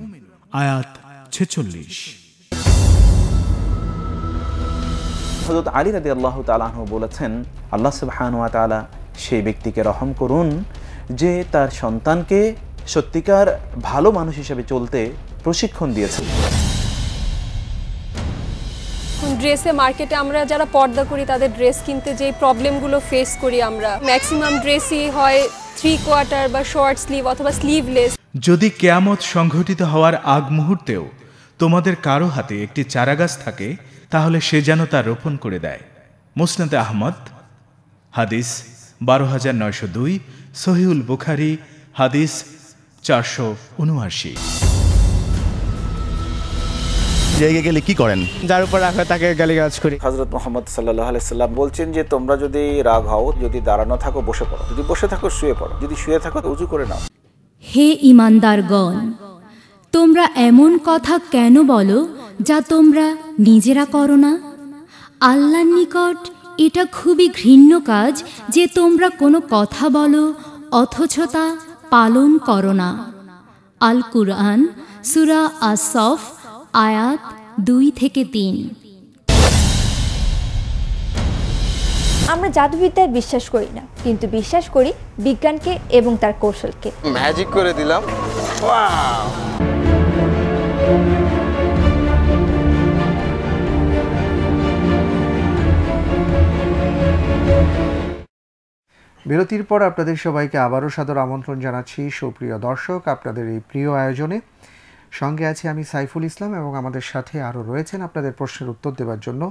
আয়াত ছেচল্লিশ হজরত আলী রাদি আল্লাহ তালাহ বলেছেন আল্লাহ সুবাহানুয়া তালা সেই ব্যক্তিকে রহম করুন যে তার সন্তানকে সত্যিকার ভালো মানুষ হিসেবে চলতে প্রশিক্ষণ দিয়েছে ড্রেসে মার্কেটে আমরা যারা পর্দা করি তাদের ড্রেস কিনতে যেই প্রবলেমগুলো ফেস করি আমরা ম্যাক্সিমাম ড্রেসই হয় থ্রি কোয়ার্টার বা শর্ট স্লিভ অথবা স্লিভলেস যদি কেয়ামত সংঘটিত হওয়ার আগ মুহূর্তেও তোমাদের কারো হাতে একটি চারাগাছ থাকে তাহলে সে যেন তা রোপণ করে দেয় মুসনাদ আহমদ হাদিস বারো হাজার নয়শো দুই সহিউল বুখারি হাদিস চারশো উনআশি রেগে গেলে কি করেন যার উপর রাগ হয় তাকে গালিগালাজ করি হজরত মোহাম্মদ সাল্লাহ সাল্লাম বলছেন যে তোমরা যদি রাগ হও যদি দাঁড়ানো থাকো বসে পড়ো যদি বসে থাকো শুয়ে পড়ো যদি শুয়ে থাকো উজু করে নাও হে ইমানদারগণ তোমরা এমন কথা কেন বলো যা তোমরা নিজেরা করো না আল্লাহর নিকট এটা খুবই ঘৃণ্য কাজ যে তোমরা কোনো কথা বলো অথচ তা পালন করো না আল কুরআন সুরা আসফ আয়াত দুই থেকে তিন আমরা জাদুবিদ্যায় বিশ্বাস করি না কিন্তু বিশ্বাস করি বিজ্ঞানকে এবং তার কৌশলকে ম্যাজিক করে দিলাম বিরতির পর আপনাদের সবাইকে আবারও সাদর আমন্ত্রণ জানাচ্ছি সুপ্রিয় দর্শক আপনাদের এই প্রিয় আয়োজনে সঙ্গে আছি আমি সাইফুল ইসলাম এবং আমাদের সাথে আরও রয়েছেন আপনাদের প্রশ্নের উত্তর দেওয়ার জন্য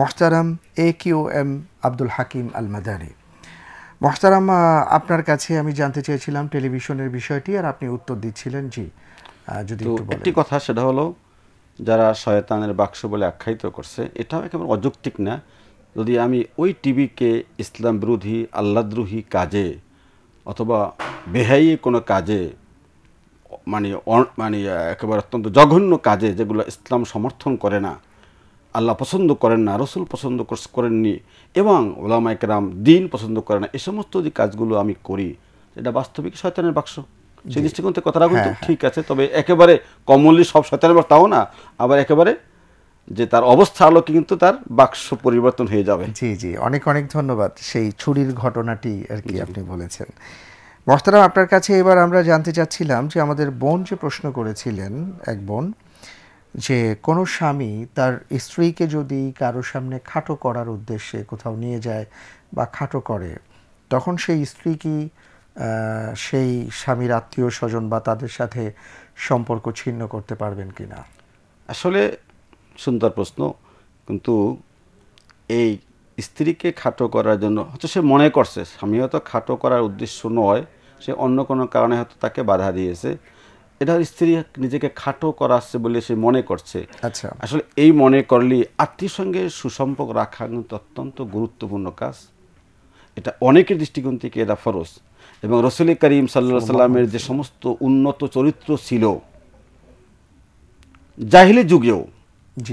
মহতারাম A Q M Abdul Hakim Al Madani মহতারাম আপনার কাছে আমি জানতে চেয়েছিলাম টেলিভিশনের বিষয়টি আর আপনি উত্তর দিচ্ছিলেন জি যদি একটি কথা সেটা হলো যারা শয়তানের বাক্স বলে আখ্যায়িত করছে এটাও একেবারে অযৌক্তিক না যদি আমি ওই টিভিকে ইসলাম বিরোধী আল্লাদ্রোহী কাজে অথবা বেহাই কোনো কাজে মানে মানে একেবারে অত্যন্ত জঘন্য কাজে যেগুলো ইসলাম সমর্থন করে না আল্লাহ পছন্দ করেন না রসুল পছন্দ করেননি এবং ওলামা একরাম দিন পছন্দ করে না এই সমস্ত যে কাজগুলো আমি করি এটা বাস্তবিক শয়তানের বাক্স সেই দৃষ্টিকোণ থেকে কথা রাখুন হ্যাঁ, হ্যাঁ। ঠিক আছে তবে একেবারে কমনলি সব শয়তানের বাক্স তাও না আবার একেবারে যে তার অবস্থা আলোকে কিন্তু তার বাক্স পরিবর্তন হয়ে যাবে জি জি অনেক অনেক ধন্যবাদ সেই ছুরির ঘটনাটি আর কি আপনি বলেছেন মহতারাম আপনার কাছে এবার আমরা জানতে চাচ্ছিলাম যে আমাদের বোন যে প্রশ্ন করেছিলেন এক বোন যে কোনো স্বামী তার স্ত্রীকে যদি কারো সামনে খাটো করার উদ্দেশ্যে কোথাও নিয়ে যায় বা খাটো করে তখন সেই স্ত্রী কি সেই স্বামীর আত্মীয় স্বজন বা তাদের সাথে সম্পর্ক ছিন্ন করতে পারবেন কি না আসলে সুন্দর প্রশ্ন কিন্তু এই স্ত্রীকে খাটো করার জন্য হচ্ছে সে মনে করছে স্বামীও তো খাটো করার উদ্দেশ্য নয় সে অন্য কোনো কারণে হয়তো তাকে বাধা দিয়েছে এটা স্ত্রী নিজেকে খাটো করাচ্ছে বলে সে মনে করছে আচ্ছা আসলে এই মনে করলে আত্মীয় সঙ্গে সুসম্পর্ক রাখা কিন্তু অত্যন্ত গুরুত্বপূর্ণ কাজ এটা অনেকের দৃষ্টিকোণ থেকে এটা ফরজ এবং রসুল করিম সাল্লা সাল্লামের যে সমস্ত উন্নত চরিত্র ছিল জাহিলি যুগেও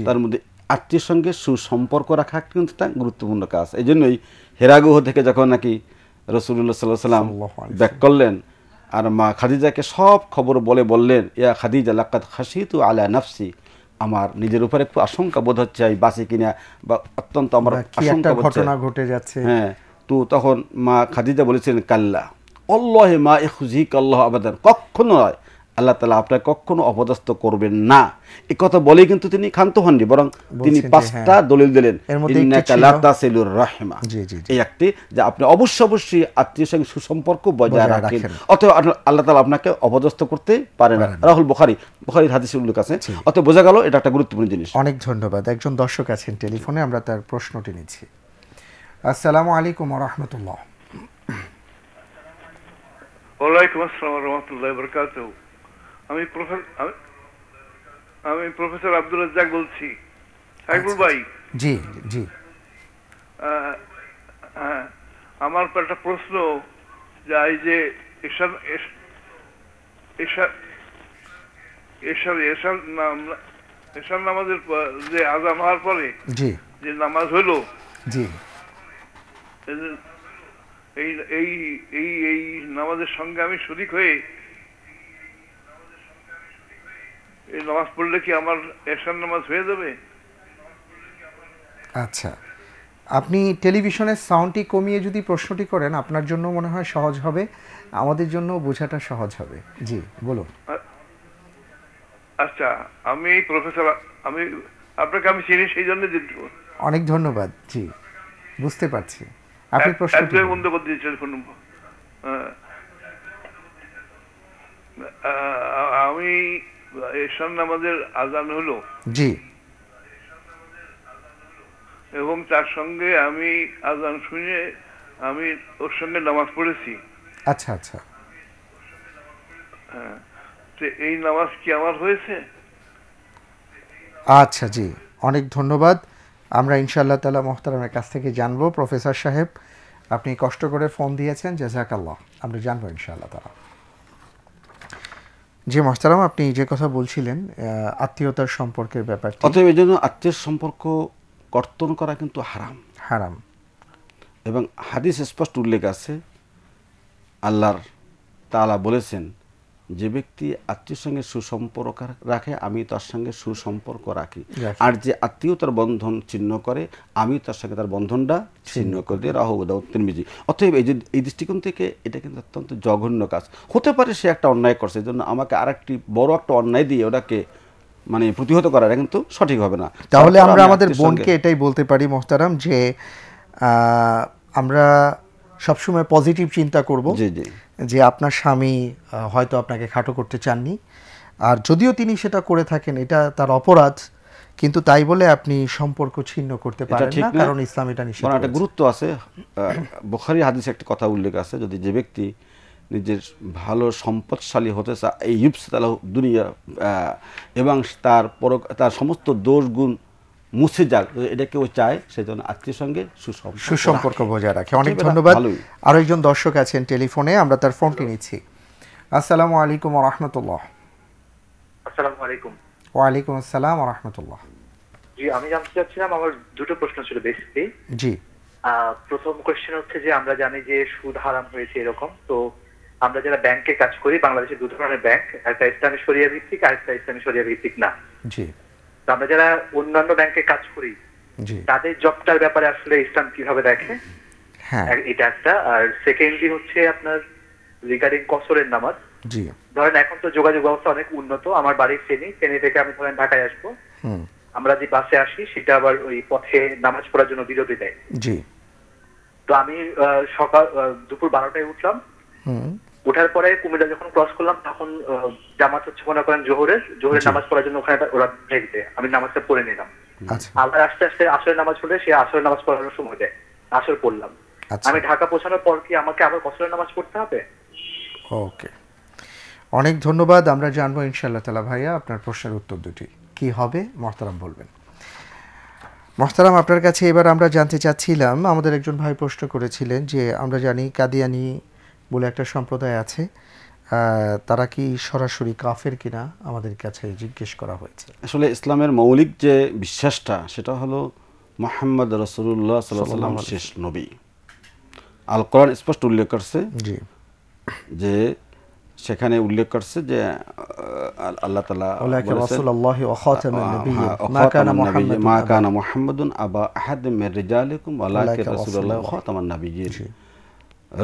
তার মধ্যে আত্মীয় সঙ্গে সুসম্পর্ক রাখা কিন্তু একটা গুরুত্বপূর্ণ কাজ এই জন্যই হেরাগুহ থেকে যখন নাকি রসুল্লাহ সাল্লাহ সাল্লাম ব্যাক করলেন আর মা খাদিজাকে সব খবর বলে বললেন ইয়া খাদিজা লাকাত খাসি তু আলা নাফসি আমার নিজের উপরে খুব আশঙ্কা বোধ হচ্ছে আমি বাঁচি কিনা বা অত্যন্ত আমার আশঙ্কা ঘটনা ঘটে যাচ্ছে হ্যাঁ তো তখন মা খাদিজা বলেছিলেন কাল্লা অল্লাহে মা এ খুজি কাল্লাহ আবাদান কখনো নয় আল্লাহ তালা আপনাকে কখনো অপদস্থ করবেন না এ কথা বলে কিন্তু তিনি ক্ষান্ত হননি বরং তিনি হ্যাঁ। পাঁচটা দলিল দিলেন রাহিমা এই একটি যে আপনি অবশ্য অবশ্যই আত্মীয় সঙ্গে সুসম্পর্ক বজায় রাখেন অথবা আল্লাহ তালা আপনাকে অপদস্থ করতে পারে না রাহুল বুখারি বুখারির হাদিস উল্লেখ আছে অত বোঝা গেল এটা একটা গুরুত্বপূর্ণ জিনিস অনেক ধন্যবাদ একজন দর্শক আছেন টেলিফোনে আমরা তার প্রশ্নটি নিচ্ছি আসসালামু আলাইকুম রহমতুল্লাহ ওয়ালাইকুম আসসালাম রহমতুল্লাহ বরকাতুহ আমি আমি প্রফেসর আব্দুল রাজ্জাক বলছি সাইবুল আচ্ছা। ভাই জি জি হ্যাঁ, আমার একটা প্রশ্ন যাই যে এশার এশার এশার নাম এশার নামাজের যে আজান হওয়ার পরে জি যে নামাজ হলো জি এই এই এই নামাজের সঙ্গে আমি শরিক হয়ে এই নামাজ পড়লে কি আমার এশার নামাজ হয়ে যাবে আচ্ছা আপনি টেলিভিশনের সাউন্ডটি কমিয়ে যদি প্রশ্নটি করেন আপনার জন্য মনে হয় সহজ হবে আমাদের জন্য বোঝাটা সহজ হবে জি বলুন আচ্ছা আমি প্রফেসর আমি আপনাকে আমি চিনি সেই জন্য অনেক ধন্যবাদ জি বুঝতে পারছি আপনি প্রশ্ন বন্ধ করতে টেলিফোন আমি এশার নামাজের আজান হলো জি এবং তার সঙ্গে আমি আজান শুনে আমি ওর সঙ্গে নামাজ পড়েছি আচ্ছা আচ্ছা হ্যাঁ এই নামাজ কি আমার হয়েছে আচ্ছা জি অনেক ধন্যবাদ আমরা ইনশাআল্লাহ তালা মোহতারামের কাছ থেকে জানবো প্রফেসর সাহেব আপনি কষ্ট করে ফোন দিয়েছেন জাজাকাল্লাহ আমরা জানবো ইনশাআল্লাহ তালা জি মাস্টারাম আপনি যে কথা বলছিলেন আত্মীয়তার সম্পর্কের ব্যাপার অতএব এই জন্য আত্মীয়ের সম্পর্ক কর্তন করা কিন্তু হারাম হারাম এবং হাদিস স্পষ্ট উল্লেখ আছে আল্লাহর তালা বলেছেন যে ব্যক্তি আত্মীয় সঙ্গে সুসম্পর্ক রাখে আমি তার সঙ্গে সুসম্পর্ক রাখি আর যে আত্মীয় তার বন্ধন চিহ্ন করে আমি তার সঙ্গে তার বন্ধনটা চিহ্ন করে দিয়ে রাহুদাউদ্দিন মিজি অতএব এই যে এই দৃষ্টিকোণ থেকে এটা কিন্তু অত্যন্ত জঘন্য কাজ হতে পারে সে একটা অন্যায় করছে এই জন্য আমাকে আর একটি বড় একটা অন্যায় দিয়ে ওটাকে মানে প্রতিহত করার কিন্তু সঠিক হবে না তাহলে আমরা আমাদের বোনকে এটাই বলতে পারি মোহতারাম যে আমরা সবসময় পজিটিভ চিন্তা করব যে আপনার স্বামী হয়তো আপনাকে খাটো করতে চাননি আর যদিও তিনি সেটা করে থাকেন এটা তার অপরাধ কিন্তু তাই বলে আপনি সম্পর্ক ছিন্ন করতে পারেন না কারণ ইসলাম এটা নিষেধ একটা গুরুত্ব আছে বুখারী হাদিসে একটা কথা উল্লেখ আছে যদি যে ব্যক্তি নিজের ভালো সম্পদশালী হতে চায় এই ইউপস তাহলে দুনিয়া এবং তার পর তার সমস্ত দোষ গুণ মুছে যাক এটা কেউ চায় সেজন্য আত্মীয় সঙ্গে সুসম্পর্ক সুসম্পর্ক বজায় রাখে অনেক ধন্যবাদ আরো একজন দর্শক আছেন টেলিফোনে আমরা তার ফোনটি নিচ্ছি আসসালামু আলাইকুম ওয়া রাহমাতুল্লাহ আসসালামু আলাইকুম ওয়া আলাইকুম আসসালাম ওয়া রাহমাতুল্লাহ জি আমি জানতে চাচ্ছিলাম আমার দুটো প্রশ্ন ছিল বেসিক্যালি জি প্রথম কোশ্চেন হচ্ছে যে আমরা জানি যে সুদ হারাম হয়েছে এরকম তো আমরা যারা ব্যাংকে কাজ করি বাংলাদেশে দু ধরনের ব্যাংক একটা ইসলামী শরিয়া ভিত্তিক আর একটা ইসলামী শরিয়া ভিত্তিক না জি আমরা যারা অন্যান্য ব্যাংকে কাজ করি তাদের জবটার ব্যাপারে আসলে ইসলাম কিভাবে দেখে হ্যাঁ। এটা একটা আর সেকেন্ডলি হচ্ছে আপনার রিগার্ডিং কসরের নামাজ ধরেন এখন তো যোগাযোগ ব্যবস্থা অনেক উন্নত আমার বাড়ির ফেনি ফেনি থেকে আমি ধরেন ঢাকায় আসবো আমরা যে বাসে আসি সেটা আবার ওই পথে নামাজ পড়ার জন্য বিরতি দেয় তো আমি সকাল দুপুর বারোটায় উঠলাম ওঠার পরে কুমিল্লা যখন ক্রস করলাম তখন জামাত হচ্ছে মনে করেন জোহরের জোহরের নামাজ পড়ার জন্য ওখানে ওরা ব্রেক আমি নামাজটা পড়ে নিলাম আচ্ছা। আবার আস্তে আস্তে আসরের নামাজ পড়লে সে আসরের নামাজ পড়ানোর সময় দেয় আসর পড়লাম আচ্ছা। আমি ঢাকা পৌঁছানোর পর কি আমাকে আবার কসরের নামাজ পড়তে হবে ওকে অনেক ধন্যবাদ আমরা জানবো ইনশাল্লাহ তালা ভাইয়া আপনার প্রশ্নের উত্তর দুটি কি হবে মহতারাম বলবেন মহতারাম আপনার কাছে এবার আমরা জানতে চাচ্ছিলাম আমাদের একজন ভাই প্রশ্ন করেছিলেন যে আমরা জানি কাদিয়ানি বলে একটা সম্প্রদায় আছে তারা কি সরাসরি কাফের কিনা আমাদের কাছে জিজ্ঞেস করা হয়েছে আসলে ইসলামের মৌলিক যে বিশ্বাসটা সেটা হলো মোহাম্মদ রসুল্লাহ সাল্লাম শেষ নবী আল কোরআন স্পষ্ট উল্লেখ করছে জি যে সেখানে উল্লেখ করছে যে আল্লাহ তালা হ্যাঁ, মা কানা মোহাম্মদ আবা আহাদ মের রিজালিকুম আল্লাহ রসুল্লাহ খতামান নবী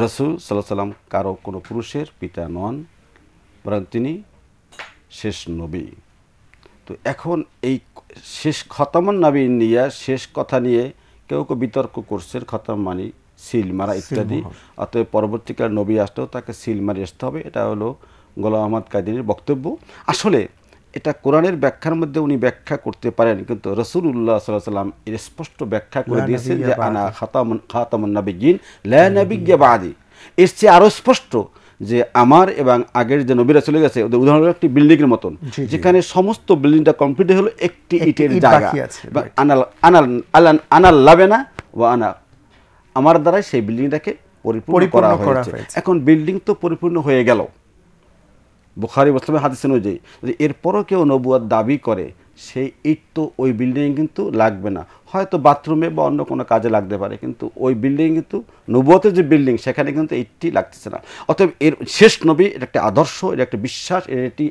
রসুল সাল্লাহ সাল্লাম কারো কোনো পুরুষের পিতা নন বরং তিনি শেষ নবী তো এখন এই শেষ খতমান নবী নিয়ে শেষ কথা নিয়ে কেউ কেউ বিতর্ক করছে খতম মানি সিল মারা ইত্যাদি অতএব পরবর্তীকাল নবী আসলেও তাকে সিল মারি আসতে হবে এটা হলো গোলাম আহমদ কাদিনের বক্তব্য আসলে এটা কোরআনের ব্যাখ্যার মধ্যে উনি ব্যাখ্যা করতে পারেন কিন্তু সাল্লাহ সাল্লাম এর স্পষ্ট ব্যাখ্যা করে দিয়েছেন যে আনা খাতামুন খাতামুন নাবিগিন বাদি এর চেয়ে আরও স্পষ্ট যে আমার এবং আগের যে নবীরা চলে গেছে ওদের উদাহরণ একটি বিল্ডিংয়ের মতন যেখানে সমস্ত বিল্ডিংটা কমপ্লিট হলো একটি ইটের জায়গা আনাল আনাল আলান না ও আনা আমার দ্বারাই সেই বিল্ডিংটাকে পরিপূর্ণ করা হয়েছে এখন বিল্ডিং তো পরিপূর্ণ হয়ে গেল বুখারি মুসলিমের হাদিস অনুযায়ী যদি এরপরও কেউ নবুয়ার দাবি করে সেই ইট তো ওই বিল্ডিং কিন্তু লাগবে না হয়তো বাথরুমে বা অন্য কোনো কাজে লাগতে পারে কিন্তু ওই বিল্ডিং কিন্তু নবুয়তের যে বিল্ডিং সেখানে কিন্তু ইটটি লাগতেছে না অতএব এর শেষ নবী এটা একটা আদর্শ এটা একটা বিশ্বাস এটি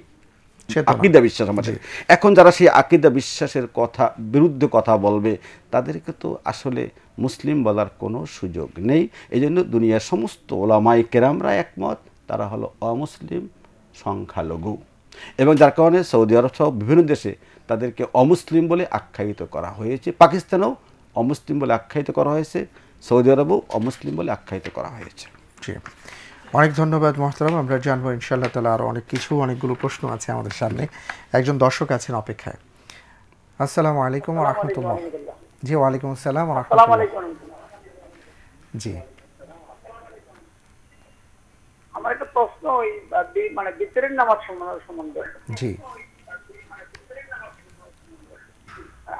আকিদা বিশ্বাস আমাদের এখন যারা সেই আকিদা বিশ্বাসের কথা বিরুদ্ধে কথা বলবে তাদেরকে তো আসলে মুসলিম বলার কোনো সুযোগ নেই এই জন্য দুনিয়ার সমস্ত ওলামাই কেরামরা একমত তারা হলো অমুসলিম সংখ্যালঘু এবং যার কারণে সৌদি আরব সহ বিভিন্ন দেশে তাদেরকে অমুসলিম বলে আখ্যায়িত করা হয়েছে পাকিস্তানেও অমুসলিম বলে আখ্যায়িত করা হয়েছে সৌদি আরবও অমুসলিম বলে আখ্যায়িত করা হয়েছে অনেক ধন্যবাদ মহতারাম আমরা জানবো ইনশাল্লাহ তালা আরও অনেক কিছু অনেকগুলো প্রশ্ন আছে আমাদের সামনে একজন দর্শক আছেন অপেক্ষায় আসসালামু আলাইকুম রহমতুল্লাহ জি ওয়ালাইকুম আসসালাম রহমতুল্লাহ জি ওই মানে বিতরের নামাজ সম্বন্ধে জি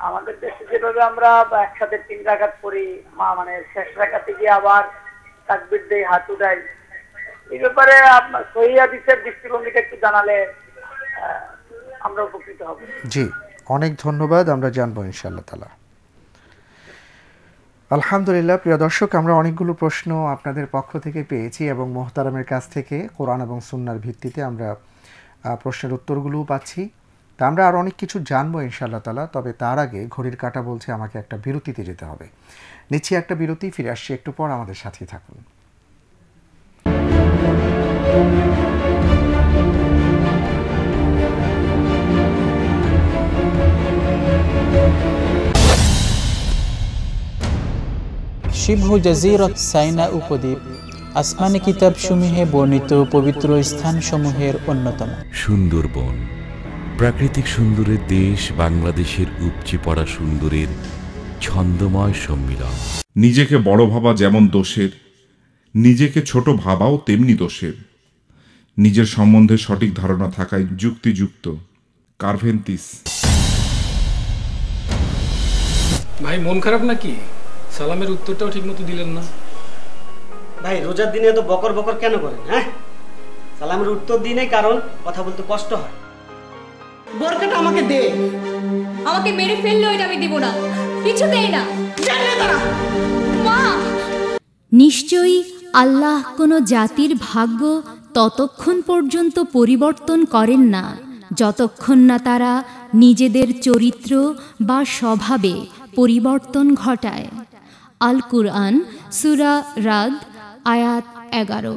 আমাদের দেশে যেভাবে আমরা একসাথে তিন রাখাত মা মানে শেষ রাখাতে গিয়ে আবার তাকবির দেয় হাত উঠাই এই ব্যাপারে আপনার সহিদের দৃষ্টিভঙ্গিটা একটু জানালে আমরা উপকৃত হব জি অনেক ধন্যবাদ আমরা জানবো ইনশাল্লাহ তালা আলহামদুলিল্লাহ প্রিয় দর্শক আমরা অনেকগুলো প্রশ্ন আপনাদের পক্ষ থেকে পেয়েছি এবং মোহতারামের কাছ থেকে কোরআন এবং সুন্নার ভিত্তিতে আমরা প্রশ্নের উত্তরগুলোও পাচ্ছি তা আমরা আর অনেক কিছু জানবো ইনশাআল্লাহ তালা তবে তার আগে ঘড়ির কাটা বলছে আমাকে একটা বিরতিতে যেতে হবে নিচ্ছি একটা বিরতি ফিরে আসছি একটু পর আমাদের সাথেই থাকুন শিবহু জাজিরত সাইনা উপদ্বীপ আসমানি সমূহে বর্ণিত পবিত্র সমূহের অন্যতম সুন্দরবন প্রাকৃতিক সুন্দরের দেশ বাংলাদেশের উপচে পড়া সুন্দরের ছন্দময় সম্মিলন নিজেকে বড় ভাবা যেমন দোষের নিজেকে ছোট ভাবাও তেমনি দোষের নিজের সম্বন্ধে সঠিক ধারণা থাকায় যুক্তিযুক্ত কারভেন্তিস ভাই মন খারাপ নাকি সালামের উত্তরটাও ঠিক মতো দিলেন না ভাই রোজার দিনে তো বকর বকর কেন করেন হ্যাঁ সালামের উত্তর দিনে কারণ কথা বলতে কষ্ট হয় বরকাটা আমাকে দে আমাকে মেরে ফেললে ওইটা আমি দিব না কিছু দেই না জানলে তারা মা নিশ্চয়ই আল্লাহ কোনো জাতির ভাগ্য ততক্ষণ পর্যন্ত পরিবর্তন করেন না যতক্ষণ না তারা নিজেদের চরিত্র বা স্বভাবে পরিবর্তন ঘটায় আল কুরআন সুরা রাদ আয়াত এগারো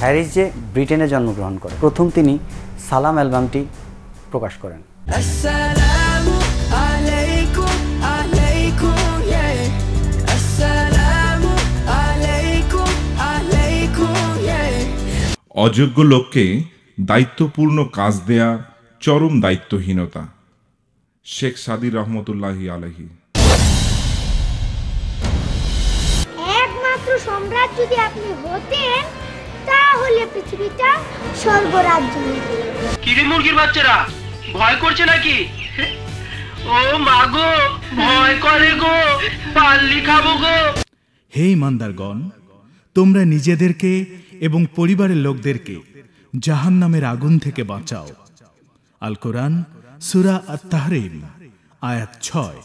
হ্যারিস যে ব্রিটেনে জন্মগ্রহণ করেন প্রথম তিনি সালাম অ্যালবামটি প্রকাশ করেন অযোগ্য লোককে দায়িত্বপূর্ণ কাজ দেয়া চরম দায়িত্বহীনতা শেখ সাদি রহমতুল্লাহি আলহি একমাত্র সম্রাট যদি আপনি হতেন তাহলে পৃথিবীটা স্বর্গরাজ্য মুরগির বাচ্চারা ভয় করছে নাকি ও মা গো ভয় করে গো পাল্লি খাবো গো হে ইমানদারগণ তোমরা নিজেদেরকে এবং পরিবারের লোকদেরকে জাহান্নামের আগুন থেকে বাঁচাও আল কোরআন সুরা আর আয়াত ছয়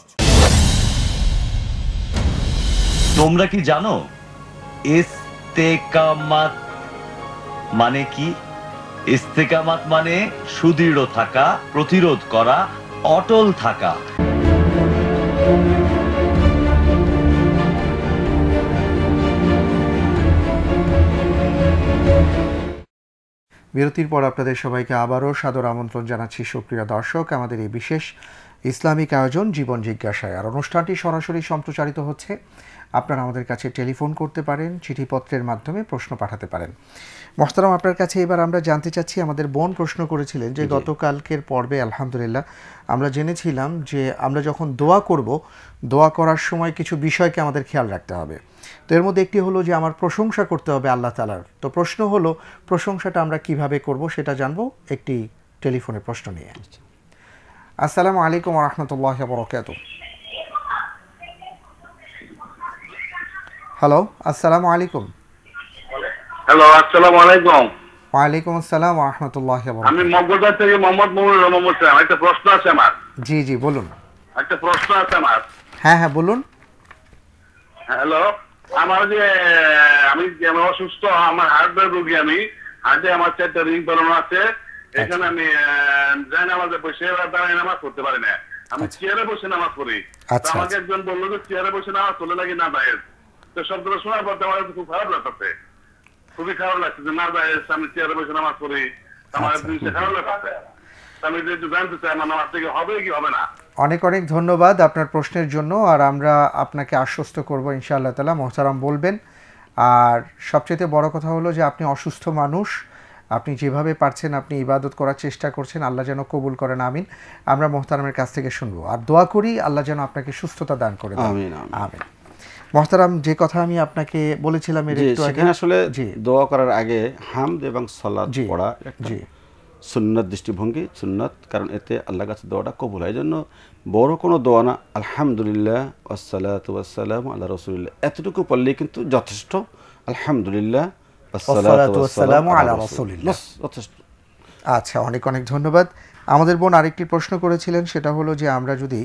তোমরা কি জানো ইস্তেকামাত মানে কি ইস্তেকামাত মানে সুদৃঢ় থাকা প্রতিরোধ করা অটল থাকা বিরতির পর আপনাদের সবাইকে আবারও সাদর আমন্ত্রণ জানাচ্ছি সুপ্রিয় দর্শক আমাদের এই বিশেষ ইসলামিক আয়োজন জীবন জিজ্ঞাসায় আর অনুষ্ঠানটি সরাসরি সম্প্রচারিত হচ্ছে আপনারা আমাদের কাছে টেলিফোন করতে পারেন চিঠিপত্রের মাধ্যমে প্রশ্ন পাঠাতে পারেন মোহতারাম আপনার কাছে এবার আমরা জানতে চাচ্ছি আমাদের বোন প্রশ্ন করেছিলেন যে গতকালকের পর্বে আলহামদুলিল্লাহ আমরা জেনেছিলাম যে আমরা যখন দোয়া করব দোয়া করার সময় কিছু বিষয়কে আমাদের খেয়াল রাখতে হবে তো এর মধ্যে একটি হলো যে আমার প্রশংসা করতে হবে আল্লাহ তালার তো প্রশ্ন হলো প্রশংসাটা আমরা কিভাবে করব সেটা জানবো একটি টেলিফোনে প্রশ্ন নিয়ে আসসালামু আলাইকুম রহমতুল্লাহ বরকাত হ্যালো আসসালামু আলাইকুম হ্যালো আসসালামু আলাইকুম ওয়ালাইকুম আসসালাম রহমতুল্লাহ আমি মগদা থেকে মোহাম্মদ মমিনুর রহমান বলছিলাম একটা প্রশ্ন আছে আমার জি জি বলুন একটা প্রশ্ন আছে আমার হ্যাঁ হ্যাঁ বলুন হ্যালো আমার যে আমি আমার অসুস্থ আমার হার্টের রোগী আমি হার্টে আমার চারটা রিং বানানো আছে আচ্ছা। এখানে আমি জানি আমাদের বসে দাঁড়ায় নামাজ করতে পারি না আমি চেয়ারে আচ্ছা। বসে নামাজ পড়ি আচ্ছা, আমাকে একজন বললো যে চেয়ারে বসে নামাজ পড়লে নাকি না দায়ের তো শব্দটা শোনার পর আমার খুব খারাপ লাগতেছে খুবই খারাপ লাগছে যে না যায় আমি চেয়ারে বসে নামাজ পড়ি আমার আচ্ছা, জিনিসটা খারাপ লাগছে অনেক অনেক ধন্যবাদ আপনার প্রশ্নের জন্য আর আমরা আপনাকে আশ্বস্ত করব ইনশাআল্লাহ তালা মোহতারাম বলবেন আর সবচেয়ে বড় কথা হলো যে আপনি অসুস্থ মানুষ আপনি যেভাবে পারছেন আপনি ইবাদত করার চেষ্টা করছেন আল্লাহ যেন কবুল করেন আমিন আমরা মোহতারামের কাছ থেকে শুনবো আর দোয়া করি আল্লাহ যেন আপনাকে সুস্থতা দান করে আমিন মহতারাম যে কথা আমি আপনাকে বলেছিলাম এর একটু আগে আসলে দোয়া করার আগে হামদ এবং সালাত পড়া জি সুন্নাত দৃষ্টিভঙ্গি সুন্নাত কারণ এতে আল্লাহ কাছে দোয়াটা কবুল হয় জন্য বড় কোনো দোয়া না আলহামদুলিল্লাহ আসসালাতু আসসালাম আল্লাহ রসুলিল্লাহ এতটুকু পড়লেই কিন্তু যথেষ্ট আলহামদুলিল্লাহ যথেষ্ট আচ্ছা অনেক অনেক ধন্যবাদ আমাদের বোন আরেকটি প্রশ্ন করেছিলেন সেটা হলো যে আমরা যদি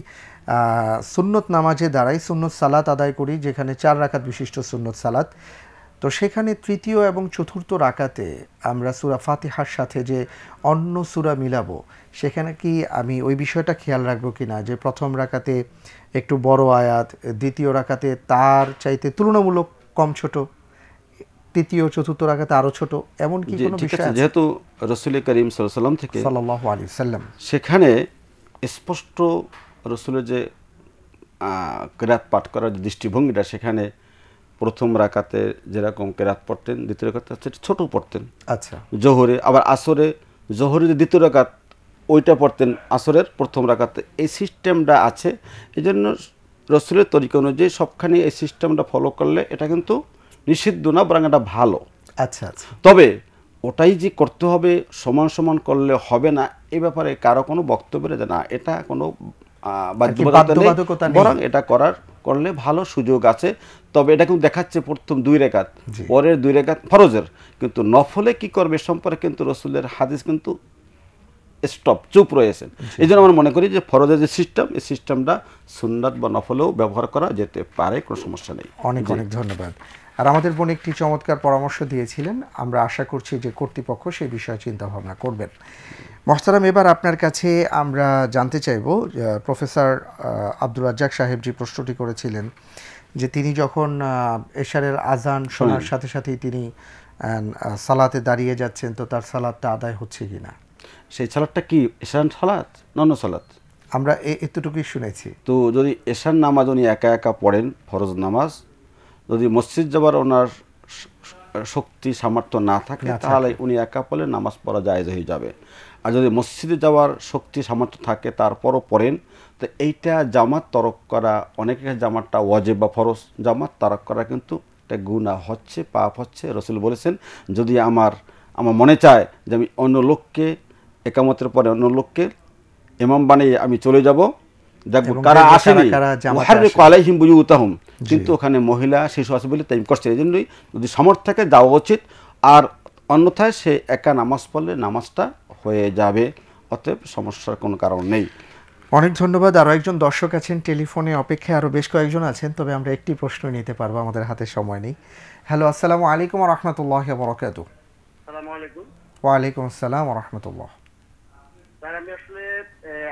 সুন্নত নামাজে দাঁড়াই সুন্নত সালাত আদায় করি যেখানে চার রাখাত বিশিষ্ট সুন্নত সালাত তো সেখানে তৃতীয় এবং চতুর্থ রাকাতে আমরা সুরা ফাতিহার সাথে যে অন্য সুরা মিলাবো সেখানে কি আমি ওই বিষয়টা খেয়াল রাখবো কি না যে প্রথম রাকাতে একটু বড় আয়াত দ্বিতীয় রাকাতে তার চাইতে তুলনামূলক কম ছোট তৃতীয় চতুর্থ রাখাতে আরো ছোট এমন কি বিষয় যেহেতু রসুল করিম সাল্লাম থেকে আলাইহি সাল্লাম সেখানে স্পষ্ট রসুলের যে কেরাত পাঠ করার যে দৃষ্টিভঙ্গিটা সেখানে প্রথম রাকাতে যেরকম কেরাত পড়তেন দ্বিতীয় রাখাতে সেটা ছোটো পড়তেন আচ্ছা জোহরে আবার আসরে জোহরে যে দ্বিতীয় রাকাত ওইটা পড়তেন আসরের প্রথম রাকাতে এই সিস্টেমটা আছে এই জন্য রসুলের তরিকা অনুযায়ী সবখানে এই সিস্টেমটা ফলো করলে এটা কিন্তু নিষিদ্ধ না বরং এটা ভালো আচ্ছা আচ্ছা তবে ওটাই যে করতে হবে সমান সমান করলে হবে না এ ব্যাপারে কারো কোনো বক্তব্য না এটা কোনো বরং এটা করার করলে ভালো সুযোগ আছে তবে এটা কিন্তু দেখাচ্ছে প্রথম দুই রেখাত পরের দুই রেখাত ফরজের কিন্তু নফলে কি করবে সম্পর্কে কিন্তু রসুলের হাদিস কিন্তু স্টপ চুপ রয়েছেন এই জন্য আমরা মনে করি যে ফরজের যে সিস্টেম এই সিস্টেমটা সুন্দর বা নফলেও ব্যবহার করা যেতে পারে কোনো সমস্যা নেই অনেক অনেক ধন্যবাদ আর আমাদের বোন একটি চমৎকার পরামর্শ দিয়েছিলেন আমরা আশা করছি যে কর্তৃপক্ষ সেই বিষয়ে চিন্তা ভাবনা করবেন মহতারাম এবার আপনার কাছে আমরা জানতে চাইব প্রফেসর আব্দুল রাজ্জাক সাহেব যে প্রশ্নটি করেছিলেন যে তিনি যখন এশারের আজান শোনার সাথে সাথে তিনি সালাতে দাঁড়িয়ে যাচ্ছেন তো তার সালাদটা আদায় হচ্ছে কি না সেই সালাদটা কি এশান সালাদ নন্ন সালাদ আমরা এতটুকুই শুনেছি তো যদি এশান নামাজ উনি একা একা পড়েন ফরজ নামাজ যদি মসজিদ যাবার ওনার শক্তি সামর্থ্য না থাকে তাহলে উনি একা পড়লে নামাজ পড়া জায়জ হয়ে যাবে আর যদি মসজিদে যাওয়ার শক্তি সামর্থ্য থাকে তারপরও পড়েন তো এইটা জামাত তরক করা অনেকের জামাতটা ওয়াজেব বা ফরস জামাত তরক করা কিন্তু এটা গুণা হচ্ছে পাপ হচ্ছে রসুল বলেছেন যদি আমার আমার মনে চায় যে আমি অন্য লোককে একামতের পরে অন্য লোককে এমাম বানিয়ে আমি চলে যাব দেখবো কারা আসেনি আলাইহিম বুঝি উতাহম কিন্তু ওখানে মহিলা শিশু আছে বলে তাই করছে এই জন্যই যদি সামর্থ্য থাকে যাওয়া উচিত আর অন্যথায় সে একা নামাজ পড়লে নামাজটা হয়ে যাবে অতএব সমস্যার কোনো কারণ নেই অনেক ধন্যবাদ আরও একজন দর্শক আছেন টেলিফোনে অপেক্ষায় আরও বেশ কয়েকজন আছেন তবে আমরা একটি প্রশ্ন নিতে পারবো আমাদের হাতে সময় নেই হ্যালো আসসালামু আলাইকুম রহমতুল্লাহ বরকাত ওয়ালাইকুম আসসালাম রহমতুল্লাহ আমি আসলে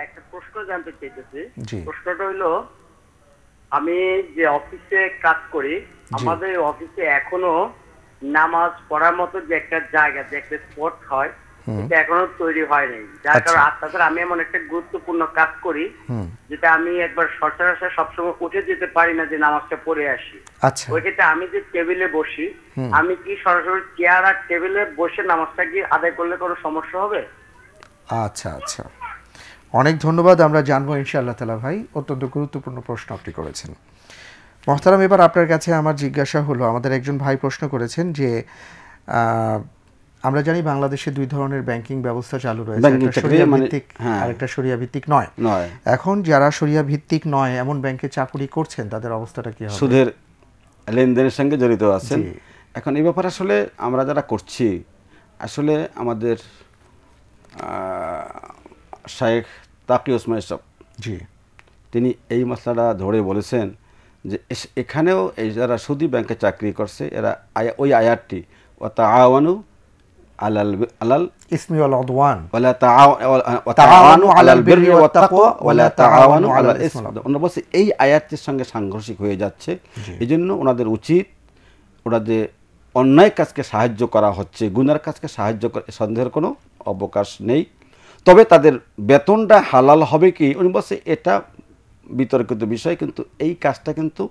একটা প্রশ্ন জানতে চাইতেছি প্রশ্নটা হলো আমি যে অফিসে কাজ করি আমাদের অফিসে এখনো নামাজ পড়ার মতো যে একটা জায়গা যে একটা স্পট হয় এটা এখনো তৈরি হয় নাই যার আচ্ছা। কারণে আত্মাদের আমি এমন একটা গুরুত্বপূর্ণ কাজ করি যেটা আমি একবার সচরাচর সবসময় উঠে যেতে পারি না যে নামাজটা পড়ে আসি আচ্ছা। ওই ক্ষেত্রে আমি যে টেবিলে বসি আমি কি সরাসরি চেয়ার আর টেবিলে বসে নামাজটা কি আদায় করলে কোনো সমস্যা হবে আচ্ছা আচ্ছা অনেক ধন্যবাদ আমরা জানবো ইনশাআল্লাহ তালা ভাই অত্যন্ত গুরুত্বপূর্ণ প্রশ্ন আপনি করেছেন মহতারাম এবার আপনার কাছে আমার জিজ্ঞাসা হলো আমাদের একজন ভাই প্রশ্ন করেছেন যে আমরা জানি বাংলাদেশে দুই ধরনের ব্যাংকিং ব্যবস্থা চালু রয়েছে একটা শরিয়া ভিত্তিক আরেকটা নয় এখন যারা শরিয়া ভিত্তিক নয় এমন ব্যাংকে চাকুরি করছেন তাদের অবস্থাটা কি হবে সুদের লেনদেনের সঙ্গে জড়িত আছেন এখন এই ব্যাপারে আসলে আমরা যারা করছি আসলে আমাদের শায়েখ তাকি ওসমান সব জি তিনি এই মশলাটা ধরে বলেছেন যে এখানেও এই যারা সুদী ব্যাংকে চাকরি করছে এরা ওই আয়াতটি ও তা আওয়ানু এই আয়াতের সঙ্গে সাংঘর্ষিক হয়ে যাচ্ছে এজন্য ওনাদের উচিত ওরা যে অন্যায় কাজকে সাহায্য করা হচ্ছে গুনার কাজকে সাহায্য করে সন্দেহের কোনো অবকাশ নেই তবে তাদের বেতনটা হালাল হবে কি উনি বলছে এটা বিতর্কিত বিষয় কিন্তু এই কাজটা কিন্তু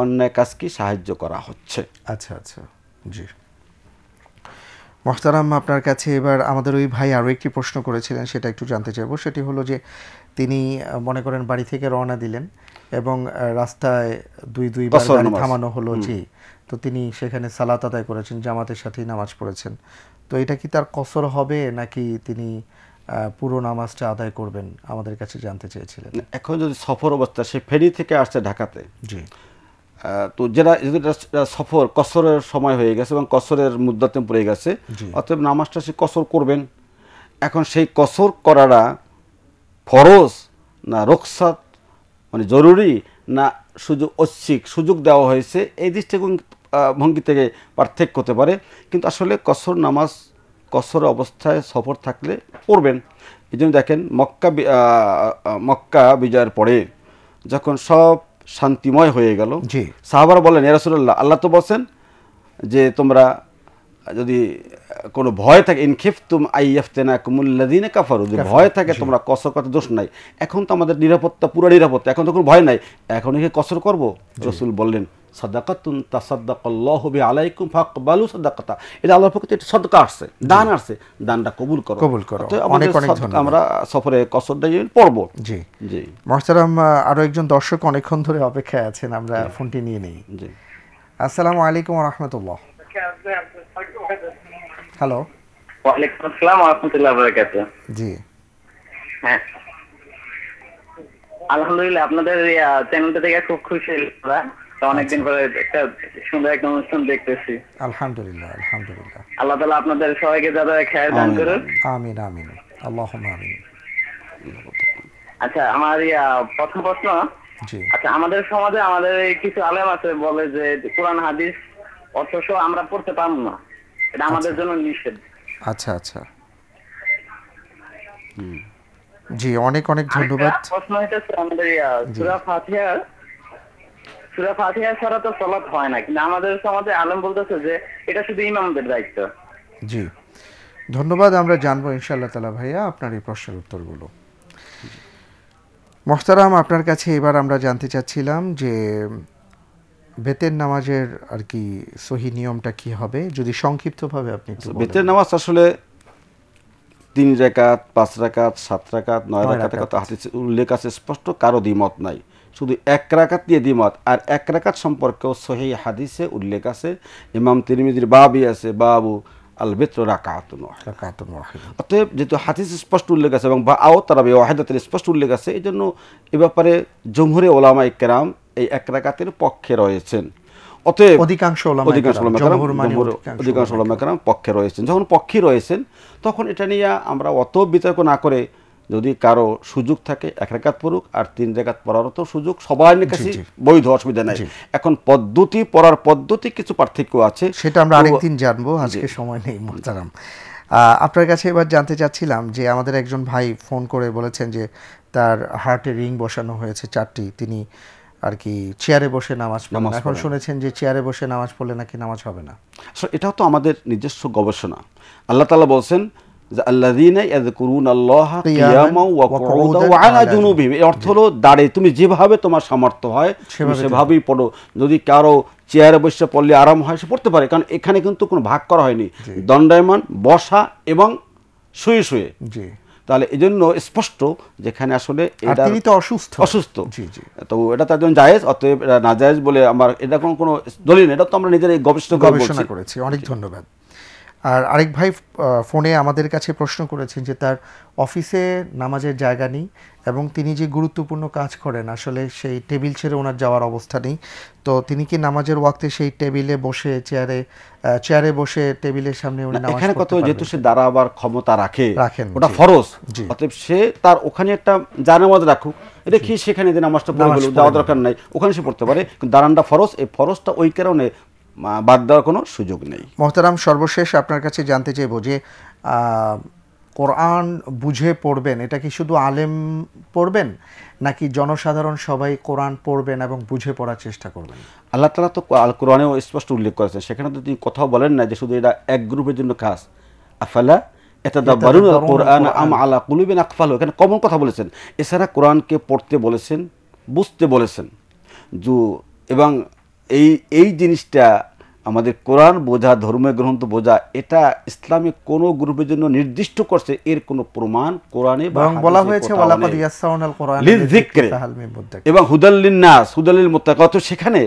অন্যায় কাজকে সাহায্য করা হচ্ছে আচ্ছা আচ্ছা জি মোহতারাম আপনার কাছে এবার আমাদের ওই ভাই আরও একটি প্রশ্ন করেছিলেন সেটা একটু জানতে চাইব সেটি হলো যে তিনি মনে করেন বাড়ি থেকে রওনা দিলেন এবং রাস্তায় দুই দুই বছর থামানো হলো যে তো তিনি সেখানে সালাত আদায় করেছেন জামাতের সাথে নামাজ পড়েছেন তো এটা কি তার কসর হবে নাকি তিনি পুরো নামাজটা আদায় করবেন আমাদের কাছে জানতে চেয়েছিলেন এখন যদি সফর অবস্থা সে ফেরি থেকে আসছে ঢাকাতে জি তো যেটা যেটা সফর কসরের সময় হয়ে গেছে এবং কসরের মুদ্রাতে পড়ে গেছে অতএব নামাজটা সে কসর করবেন এখন সেই কসর করাটা ফরজ না রক্সাত মানে জরুরি না সুযোগ ঐচ্ছিক সুযোগ দেওয়া হয়েছে এই দৃষ্টিকোণ ভঙ্গি থেকে পার্থক্য হতে পারে কিন্তু আসলে কসর নামাজ কসর অবস্থায় সফর থাকলে পড়বেন এই জন্য দেখেন মক্কা মক্কা বিজয়ের পরে যখন সব শান্তিময় হয়ে গেল সাহাবার বলেন এরাসুল্লাহ আল্লাহ তো বলছেন যে তোমরা যদি কোনো ভয় থাকে ইনখিফ তুম আইয়াফতেনা কুমুল্লাদিনে কাফারু যদি ভয় থাকে তোমরা কসর করতে দোষ নাই এখন তো আমাদের নিরাপত্তা পুরো নিরাপত্তা এখন তো কোনো ভয় নাই এখন একে কসর করব রসুল বললেন সাদাকাতুন তাসাদ্দাকাল্লাহবি আলাইকুম বালু সাদাকাতা এটা আল্লাহর পক্ষ থেকে সদকা আসছে দান আসছে দানটা কবুল করো কবুল করো অনেক অনেক আমরা সফরে কসরটা পড়বো জি জি মহতারাম আরো একজন দর্শক অনেকক্ষণ ধরে অপেক্ষায় আছেন আমরা ফোনটি নিয়ে নিই জি আসসালামু আলাইকুম রহমতুল্লাহ হ্যালো ওয়ালাইকুম আসসালাম জি হ্যাঁ আলহামদুলিল্লাহ আপনাদের চ্যানেলটা খুব খুশি অনেকদিন আচ্ছা। পরে একটা সুন্দর একটা অনুষ্ঠান দেখতেছি আলহামদুলিল্লাহ আলহামদুলিল্লাহ আল্লাহ আপনাদের সবাইকে যাদের দান করুন আমিন আমিন আমিন আচ্ছা আমার প্রথম প্রশ্ন আচ্ছা আমাদের সমাজে আমাদের কিছু আলেম আছে বলে যে কোরআন হাদিস অথচ আমরা পড়তে পারবো না এটা আমাদের আচ্ছা। জন্য নিষেধ আচ্ছা আচ্ছা জি অনেক অনেক ধন্যবাদ প্রশ্ন হইতেছে আমাদের ফাতিহার ফাতিহা ছাড়া তো হয় না কিন্তু আমাদের সমাজে বলতেছে যে এটা শুধু ইমামদের দায়িত্ব জি ধন্যবাদ আমরা জানবো ইনশাল্লাহ তাআলা ভাইয়া আপনার এই প্রশ্নের উত্তরগুলো মোহতারাম আপনার কাছে এবার আমরা জানতে চাচ্ছিলাম যে বেতের নামাজের আর কি সহি নিয়মটা কি হবে যদি সংক্ষিপ্তভাবে আপনি বেতের নামাজ আসলে তিন রেখাত পাঁচ রেখাত সাত রেখাত নয় রেখাতের কথা হাতে উল্লেখ আছে স্পষ্ট কারো দ্বিমত নাই শুধু এক রাকাত নিয়ে দ্বিমত আর এক রাকাত সম্পর্কেও সহি হাদিসে উল্লেখ আছে ইমাম তিরমিদির বাবি আছে বাবু আলবেত্র রাকাতুন অতএব যেহেতু হাদিস স্পষ্ট উল্লেখ আছে এবং বা আও তারা স্পষ্ট উল্লেখ আছে এই জন্য এ ব্যাপারে জমহুরে ওলামা ইকরাম এই এক রাকাতের পক্ষে রয়েছেন অতএব অধিকাংশ অধিকাংশ অধিকাংশ ওলামাকারাম পক্ষে রয়েছেন যখন পক্ষে রয়েছেন তখন এটা নিয়ে আমরা অত বিতর্ক না করে যদি কারো সুযোগ থাকে এক রেখাত পড়ুক আর তিন রেখাত পড়ারও তো সুযোগ সবার কাছে বৈধ অসুবিধা নাই এখন পদ্ধতি পড়ার পদ্ধতি কিছু পার্থক্য আছে সেটা আমরা আরেকদিন জানবো আজকে সময় নেই মোহতারাম আপনার কাছে এবার জানতে চাচ্ছিলাম যে আমাদের একজন ভাই ফোন করে বলেছেন যে তার হার্টে রিং বসানো হয়েছে চারটি তিনি আর কি চেয়ারে বসে নামাজ পড়েন এখন শুনেছেন যে চেয়ারে বসে নামাজ পড়লে নাকি নামাজ হবে না এটাও তো আমাদের নিজস্ব গবেষণা আল্লাহ তালা বলছেন অর্থ হলো দাঁড়ে তুমি যেভাবে তোমার সামর্থ্য হয় সেভাবেই পড়ো যদি কারো চেয়ারে বসে পড়লে আরাম হয় সে পড়তে পারে কারণ এখানে কিন্তু কোনো ভাগ করা হয়নি দণ্ডায়মান বসা এবং শুয়ে শুয়ে তাহলে এই জন্য স্পষ্ট যেখানে আসলে এটা তিনি তো অসুস্থ অসুস্থ জি জি তো এটা তার জন্য জায়েজ অতএব না জায়েজ বলে আমার এটা কোনো কোনো দলিল এটা তো আমরা নিজেরা গবেষণা গবেষণা করেছি অনেক ধন্যবাদ আর আরেক ভাই ফোনে আমাদের কাছে প্রশ্ন করেছেন যে তার অফিসে নামাজের জায়গা নেই এবং তিনি যে গুরুত্বপূর্ণ কাজ করেন আসলে সেই টেবিল ছেড়ে ওনার যাওয়ার অবস্থা নেই তো তিনি কি নামাজের ওয়াক্তে সেই টেবিলে বসে চেয়ারে চেয়ারে বসে টেবিলের সামনে এখানে কত যেহেতু সে দাঁড়াবার ক্ষমতা রাখে রাখেন ওটা ফরজ অতএব সে তার ওখানে একটা জানামাজ রাখুক এটা কি সেখানে যে নামাজটা পড়ে গেল যাওয়া দরকার নাই ওখানে সে পড়তে পারে দাঁড়ানটা ফরজ এই ফরজটা ওই কারণে বাদ দেওয়ার কোনো সুযোগ নেই মহতারাম সর্বশেষ আপনার কাছে জানতে চাইব যে কোরআন বুঝে পড়বেন এটা কি শুধু আলেম পড়বেন নাকি জনসাধারণ সবাই কোরআন পড়বেন এবং বুঝে পড়ার চেষ্টা করবেন আল্লাহ তালা তো আল কোরআনেও স্পষ্ট উল্লেখ করেছেন সেখানে তো তিনি কথাও বলেন না যে শুধু এটা এক গ্রুপের জন্য কাজ আফালা কোরআন আম আলা কুলুবিন আকফাল এখানে কমন কথা বলেছেন এছাড়া কোরআনকে পড়তে বলেছেন বুঝতে বলেছেন এবং এই এই জিনিসটা আমাদের কোরআন বোঝা ধর্মীয় গ্রন্থ বোঝা এটা ইসলামে কোন গ্রুপের জন্য নির্দিষ্ট করছে এর কোনো প্রমাণ কোরআনে বলা হয়েছে এবং হুদাল্লিন নাস হুদাল্লিল মোত্তাকা তো সেখানে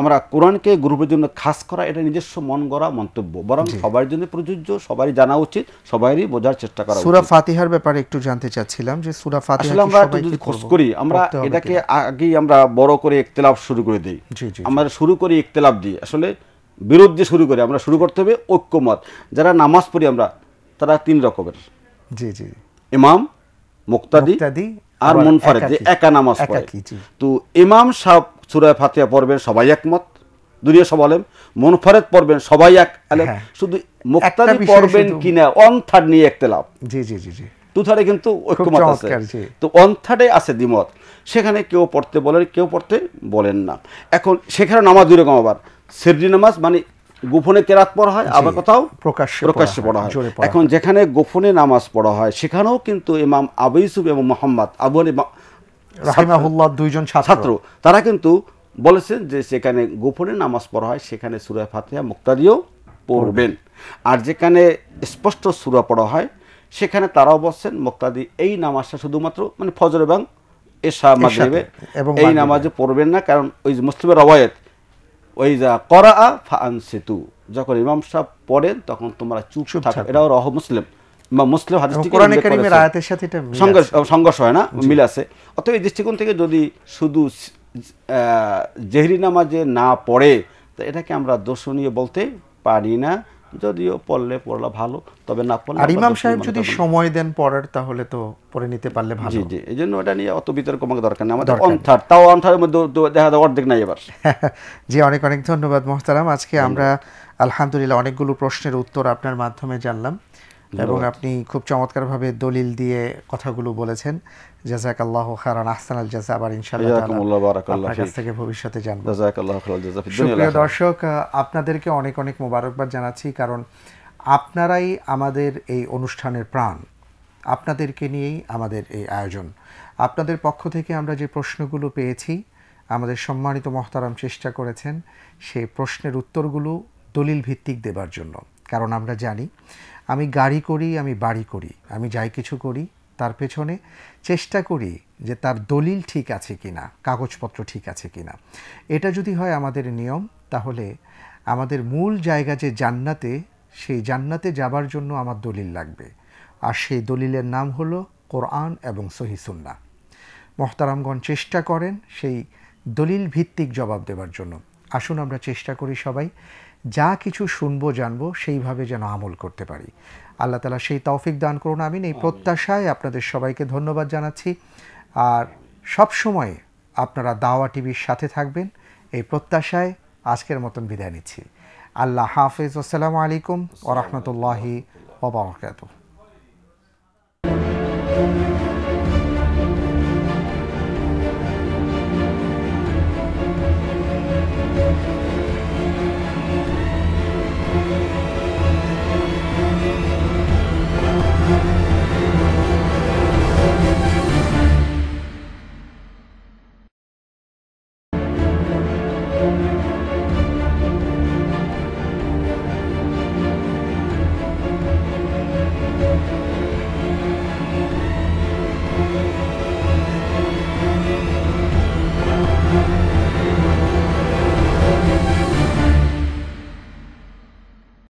আমরা কোরআনকে গ্রুপের জন্য খাস করা এটা নিজস্ব মন গড়া মন্তব্য বরং সবার জন্য প্রযোজ্য সবারই জানা উচিত সবারই বোঝার চেষ্টা করা সুরা ফাতিহার ব্যাপারে একটু জানতে চাচ্ছিলাম যে সুরা ফাতিহা আমরা যদি খোঁজ করি আমরা এটাকে আগেই আমরা বড় করে ইখতিলাফ শুরু করে দিই আমরা শুরু করি ইখতিলাফ দিয়ে আসলে বিরোধ দিয়ে শুরু করি আমরা শুরু করতে হবে ঐক্যমত যারা নামাজ পড়ি আমরা তারা তিন রকমের জি জি ইমাম মুক্তাদি আর মুনফারেদ যে একা নামাজ পড়ে তো ইমাম সাহেব সুরায় ফাতিয়া পড়বেন সবাই একমত দুনিয়া সব আলেম মনফারেদ পড়বেন সবাই এক আলেম হ্যাঁ। শুধু মুক্তারি পড়বেন কিনা অন থার্ড নিয়ে একতেলাভ জি জি জি জি টু থার্ডে কিন্তু ঐক্যমত আছে তো অন থার্ডে আছে দ্বিমত সেখানে কেউ পড়তে বলেন কেউ পড়তে বলেন না এখন সেখানে নামাজ দুই রকম আবার সেরজি নামাজ মানে গোপনে কেরাত পড়া হয় আবার কোথাও প্রকাশ্যে প্রকাশ্যে পড়া হয় এখন যেখানে গোপনে নামাজ পড়া হয় সেখানেও কিন্তু ইমাম আবু ইউসুফ এবং মোহাম্মদ আবু আলী রাহিমাহুল্লাহ দুইজন ছাত্র তারা কিন্তু বলেছেন যে সেখানে গোপনে নামাজ পড়া হয় সেখানে সুরায় ফাতিহা মুক্তাদিও পড়বেন আর যেখানে স্পষ্ট সুরা পড়া হয় সেখানে তারাও বসছেন মুক্তাদি এই নামাজটা শুধুমাত্র মানে ফজর এবং এশা মাগরিবে এই নামাজে পড়বেন না কারণ ওই মুসলিমের অবায়ত ওই যা করা ফা আনসিতু যখন ইমাম সাহেব পড়েন তখন তোমরা চুপ থাকো এটাও রহ মুসলিম বা মুসলিম সংঘর্ষ হয় না মিল আছে অতএব এই দৃষ্টিকোণ থেকে যদি শুধু জেহরি নামাজে না পড়ে তো এটাকে আমরা দর্শনীয় বলতে পারি না যদিও পড়লে পড়লে ভালো তবে না পড়লে আর ইমাম সাহেব যদি সময় দেন পড়ার তাহলে তো পড়ে নিতে পারলে ভালো জি জি জন্য ওটা নিয়ে অত বিতর্ক আমাকে দরকার নেই আমাদের অন্থার তাও অন্থারের মধ্যে দেখা যায় অর্ধেক নাই এবার জি অনেক অনেক ধন্যবাদ মোহতারাম আজকে আমরা আলহামদুলিল্লাহ অনেকগুলো প্রশ্নের উত্তর আপনার মাধ্যমে জানলাম এবং আপনি খুব চমৎকারভাবে দলিল দিয়ে কথাগুলো বলেছেন জাজাক আল্লাহ খারান আহসান আল জাজা আবার ইনশাআল্লাহ আপনার কাছ থেকে ভবিষ্যতে জানবো জাজাক আল্লাহ সুপ্রিয় দর্শক আপনাদেরকে অনেক অনেক মোবারকবাদ জানাচ্ছি কারণ আপনারাই আমাদের এই অনুষ্ঠানের প্রাণ আপনাদেরকে নিয়েই আমাদের এই আয়োজন আপনাদের পক্ষ থেকে আমরা যে প্রশ্নগুলো পেয়েছি আমাদের সম্মানিত মহতারাম চেষ্টা করেছেন সেই প্রশ্নের উত্তরগুলো দলিল ভিত্তিক দেবার জন্য কারণ আমরা জানি আমি গাড়ি করি আমি বাড়ি করি আমি যাই কিছু করি তার পেছনে চেষ্টা করি যে তার দলিল ঠিক আছে কি না কাগজপত্র ঠিক আছে কি না এটা যদি হয় আমাদের নিয়ম তাহলে আমাদের মূল জায়গা যে জান্নাতে সেই জান্নাতে যাবার জন্য আমার দলিল লাগবে আর সেই দলিলের নাম হলো কোরআন এবং সহিসুন্না মহতারামগণ চেষ্টা করেন সেই দলিল ভিত্তিক জবাব দেবার জন্য আসুন আমরা চেষ্টা করি সবাই যা কিছু শুনবো জানবো সেইভাবে যেন আমল করতে পারি আল্লাহ তালা সেই তৌফিক দান করুন আমিন এই প্রত্যাশায় আপনাদের সবাইকে ধন্যবাদ জানাচ্ছি আর সবসময় আপনারা দাওয়া টিভির সাথে থাকবেন এই প্রত্যাশায় আজকের মতন বিদায় নিচ্ছি আল্লাহ হাফিজ আসসালামু আলাইকুম ওরহমতুল্লাহি ওবরাকাতুহ